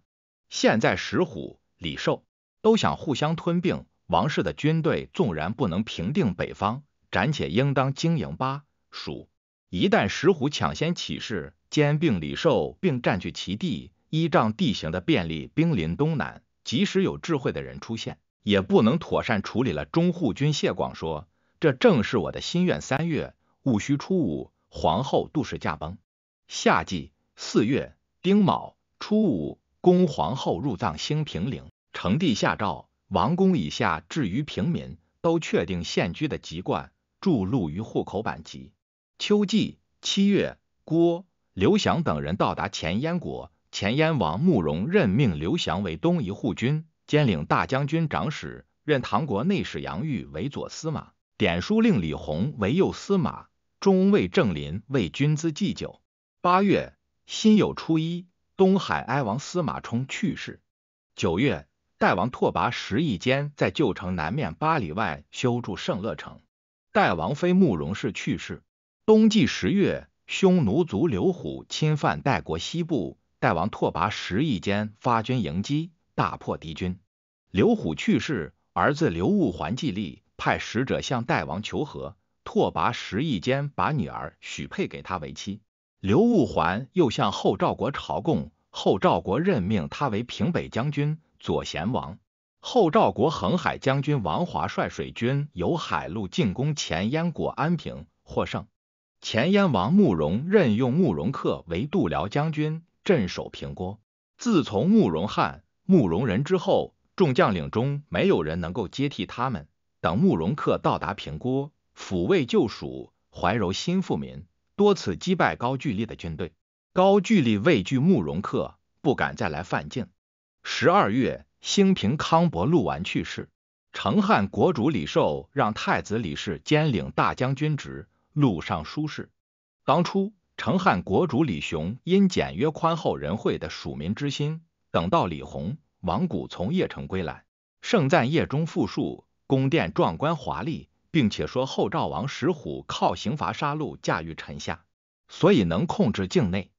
现在石虎、李寿都想互相吞并，王氏的军队纵然不能平定北方，暂且应当经营巴蜀。一旦石虎抢先起事，兼并李寿并占据其地，依仗地形的便利，兵临东南，即使有智慧的人出现，也不能妥善处理了。中护军谢广说：“这正是我的心愿。”三月戊戌初五，皇后杜氏驾崩。夏季四月丁卯初五。恭皇后入葬兴平陵，成帝下诏，王公以下至于平民，都确定现居的籍贯，注录于户口板籍。秋季七月，郭、刘祥等人到达前燕国，前燕王慕容任命刘祥为东夷护军，兼领大将军长史，任唐国内史杨玉为左司马，典书令李弘为右司马，中尉郑林为军资祭酒。八月，辛酉初一。东海哀王司马冲去世。九月，代王拓跋十翼坚在旧城南面八里外修筑圣乐城。代王妃慕容氏去世。冬季十月，匈奴族刘虎侵犯代国西部，代王拓跋十翼坚发军迎击，大破敌军。刘虎去世，儿子刘务还继立，派使者向代王求和，拓跋十翼坚把女儿许配给他为妻。刘悟桓又向后赵国朝贡，后赵国任命他为平北将军、左贤王。后赵国恒海将军王华率水军由海路进攻前燕国安平，获胜。前燕王慕容任用慕容恪为度辽将军，镇守平郭。自从慕容汉、慕容仁之后，众将领中没有人能够接替他们。等慕容恪到达平郭，抚慰旧属，怀柔新富民。多次击败高句丽的军队，高句丽畏惧慕容恪，不敢再来犯境。十二月，兴平康伯陆完去世，成汉国主李寿让太子李氏兼领大将军职、录尚书事。当初，成汉国主李雄因简约宽厚仁惠的属民之心，等到李弘、王古从邺城归来，盛赞邺中富庶，宫殿壮观华丽。并且说，后赵王石虎靠刑罚杀戮驾驭臣下，所以能控制境内。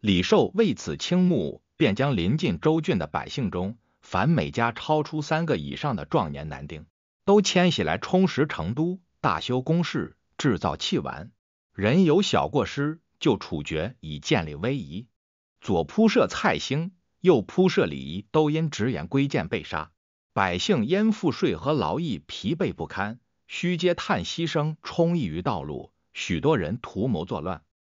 李寿为此倾慕，便将临近州郡的百姓中，凡每家超出三个以上的壮年男丁，都迁徙来充实成都，大修工事，制造器玩。人有小过失，就处决，以建立威仪。左扑射蔡兴，右扑射李都因直言规谏被杀，百姓因赋税和劳役疲惫不堪。虚嗟叹息声充溢于道路，许多人图谋作乱。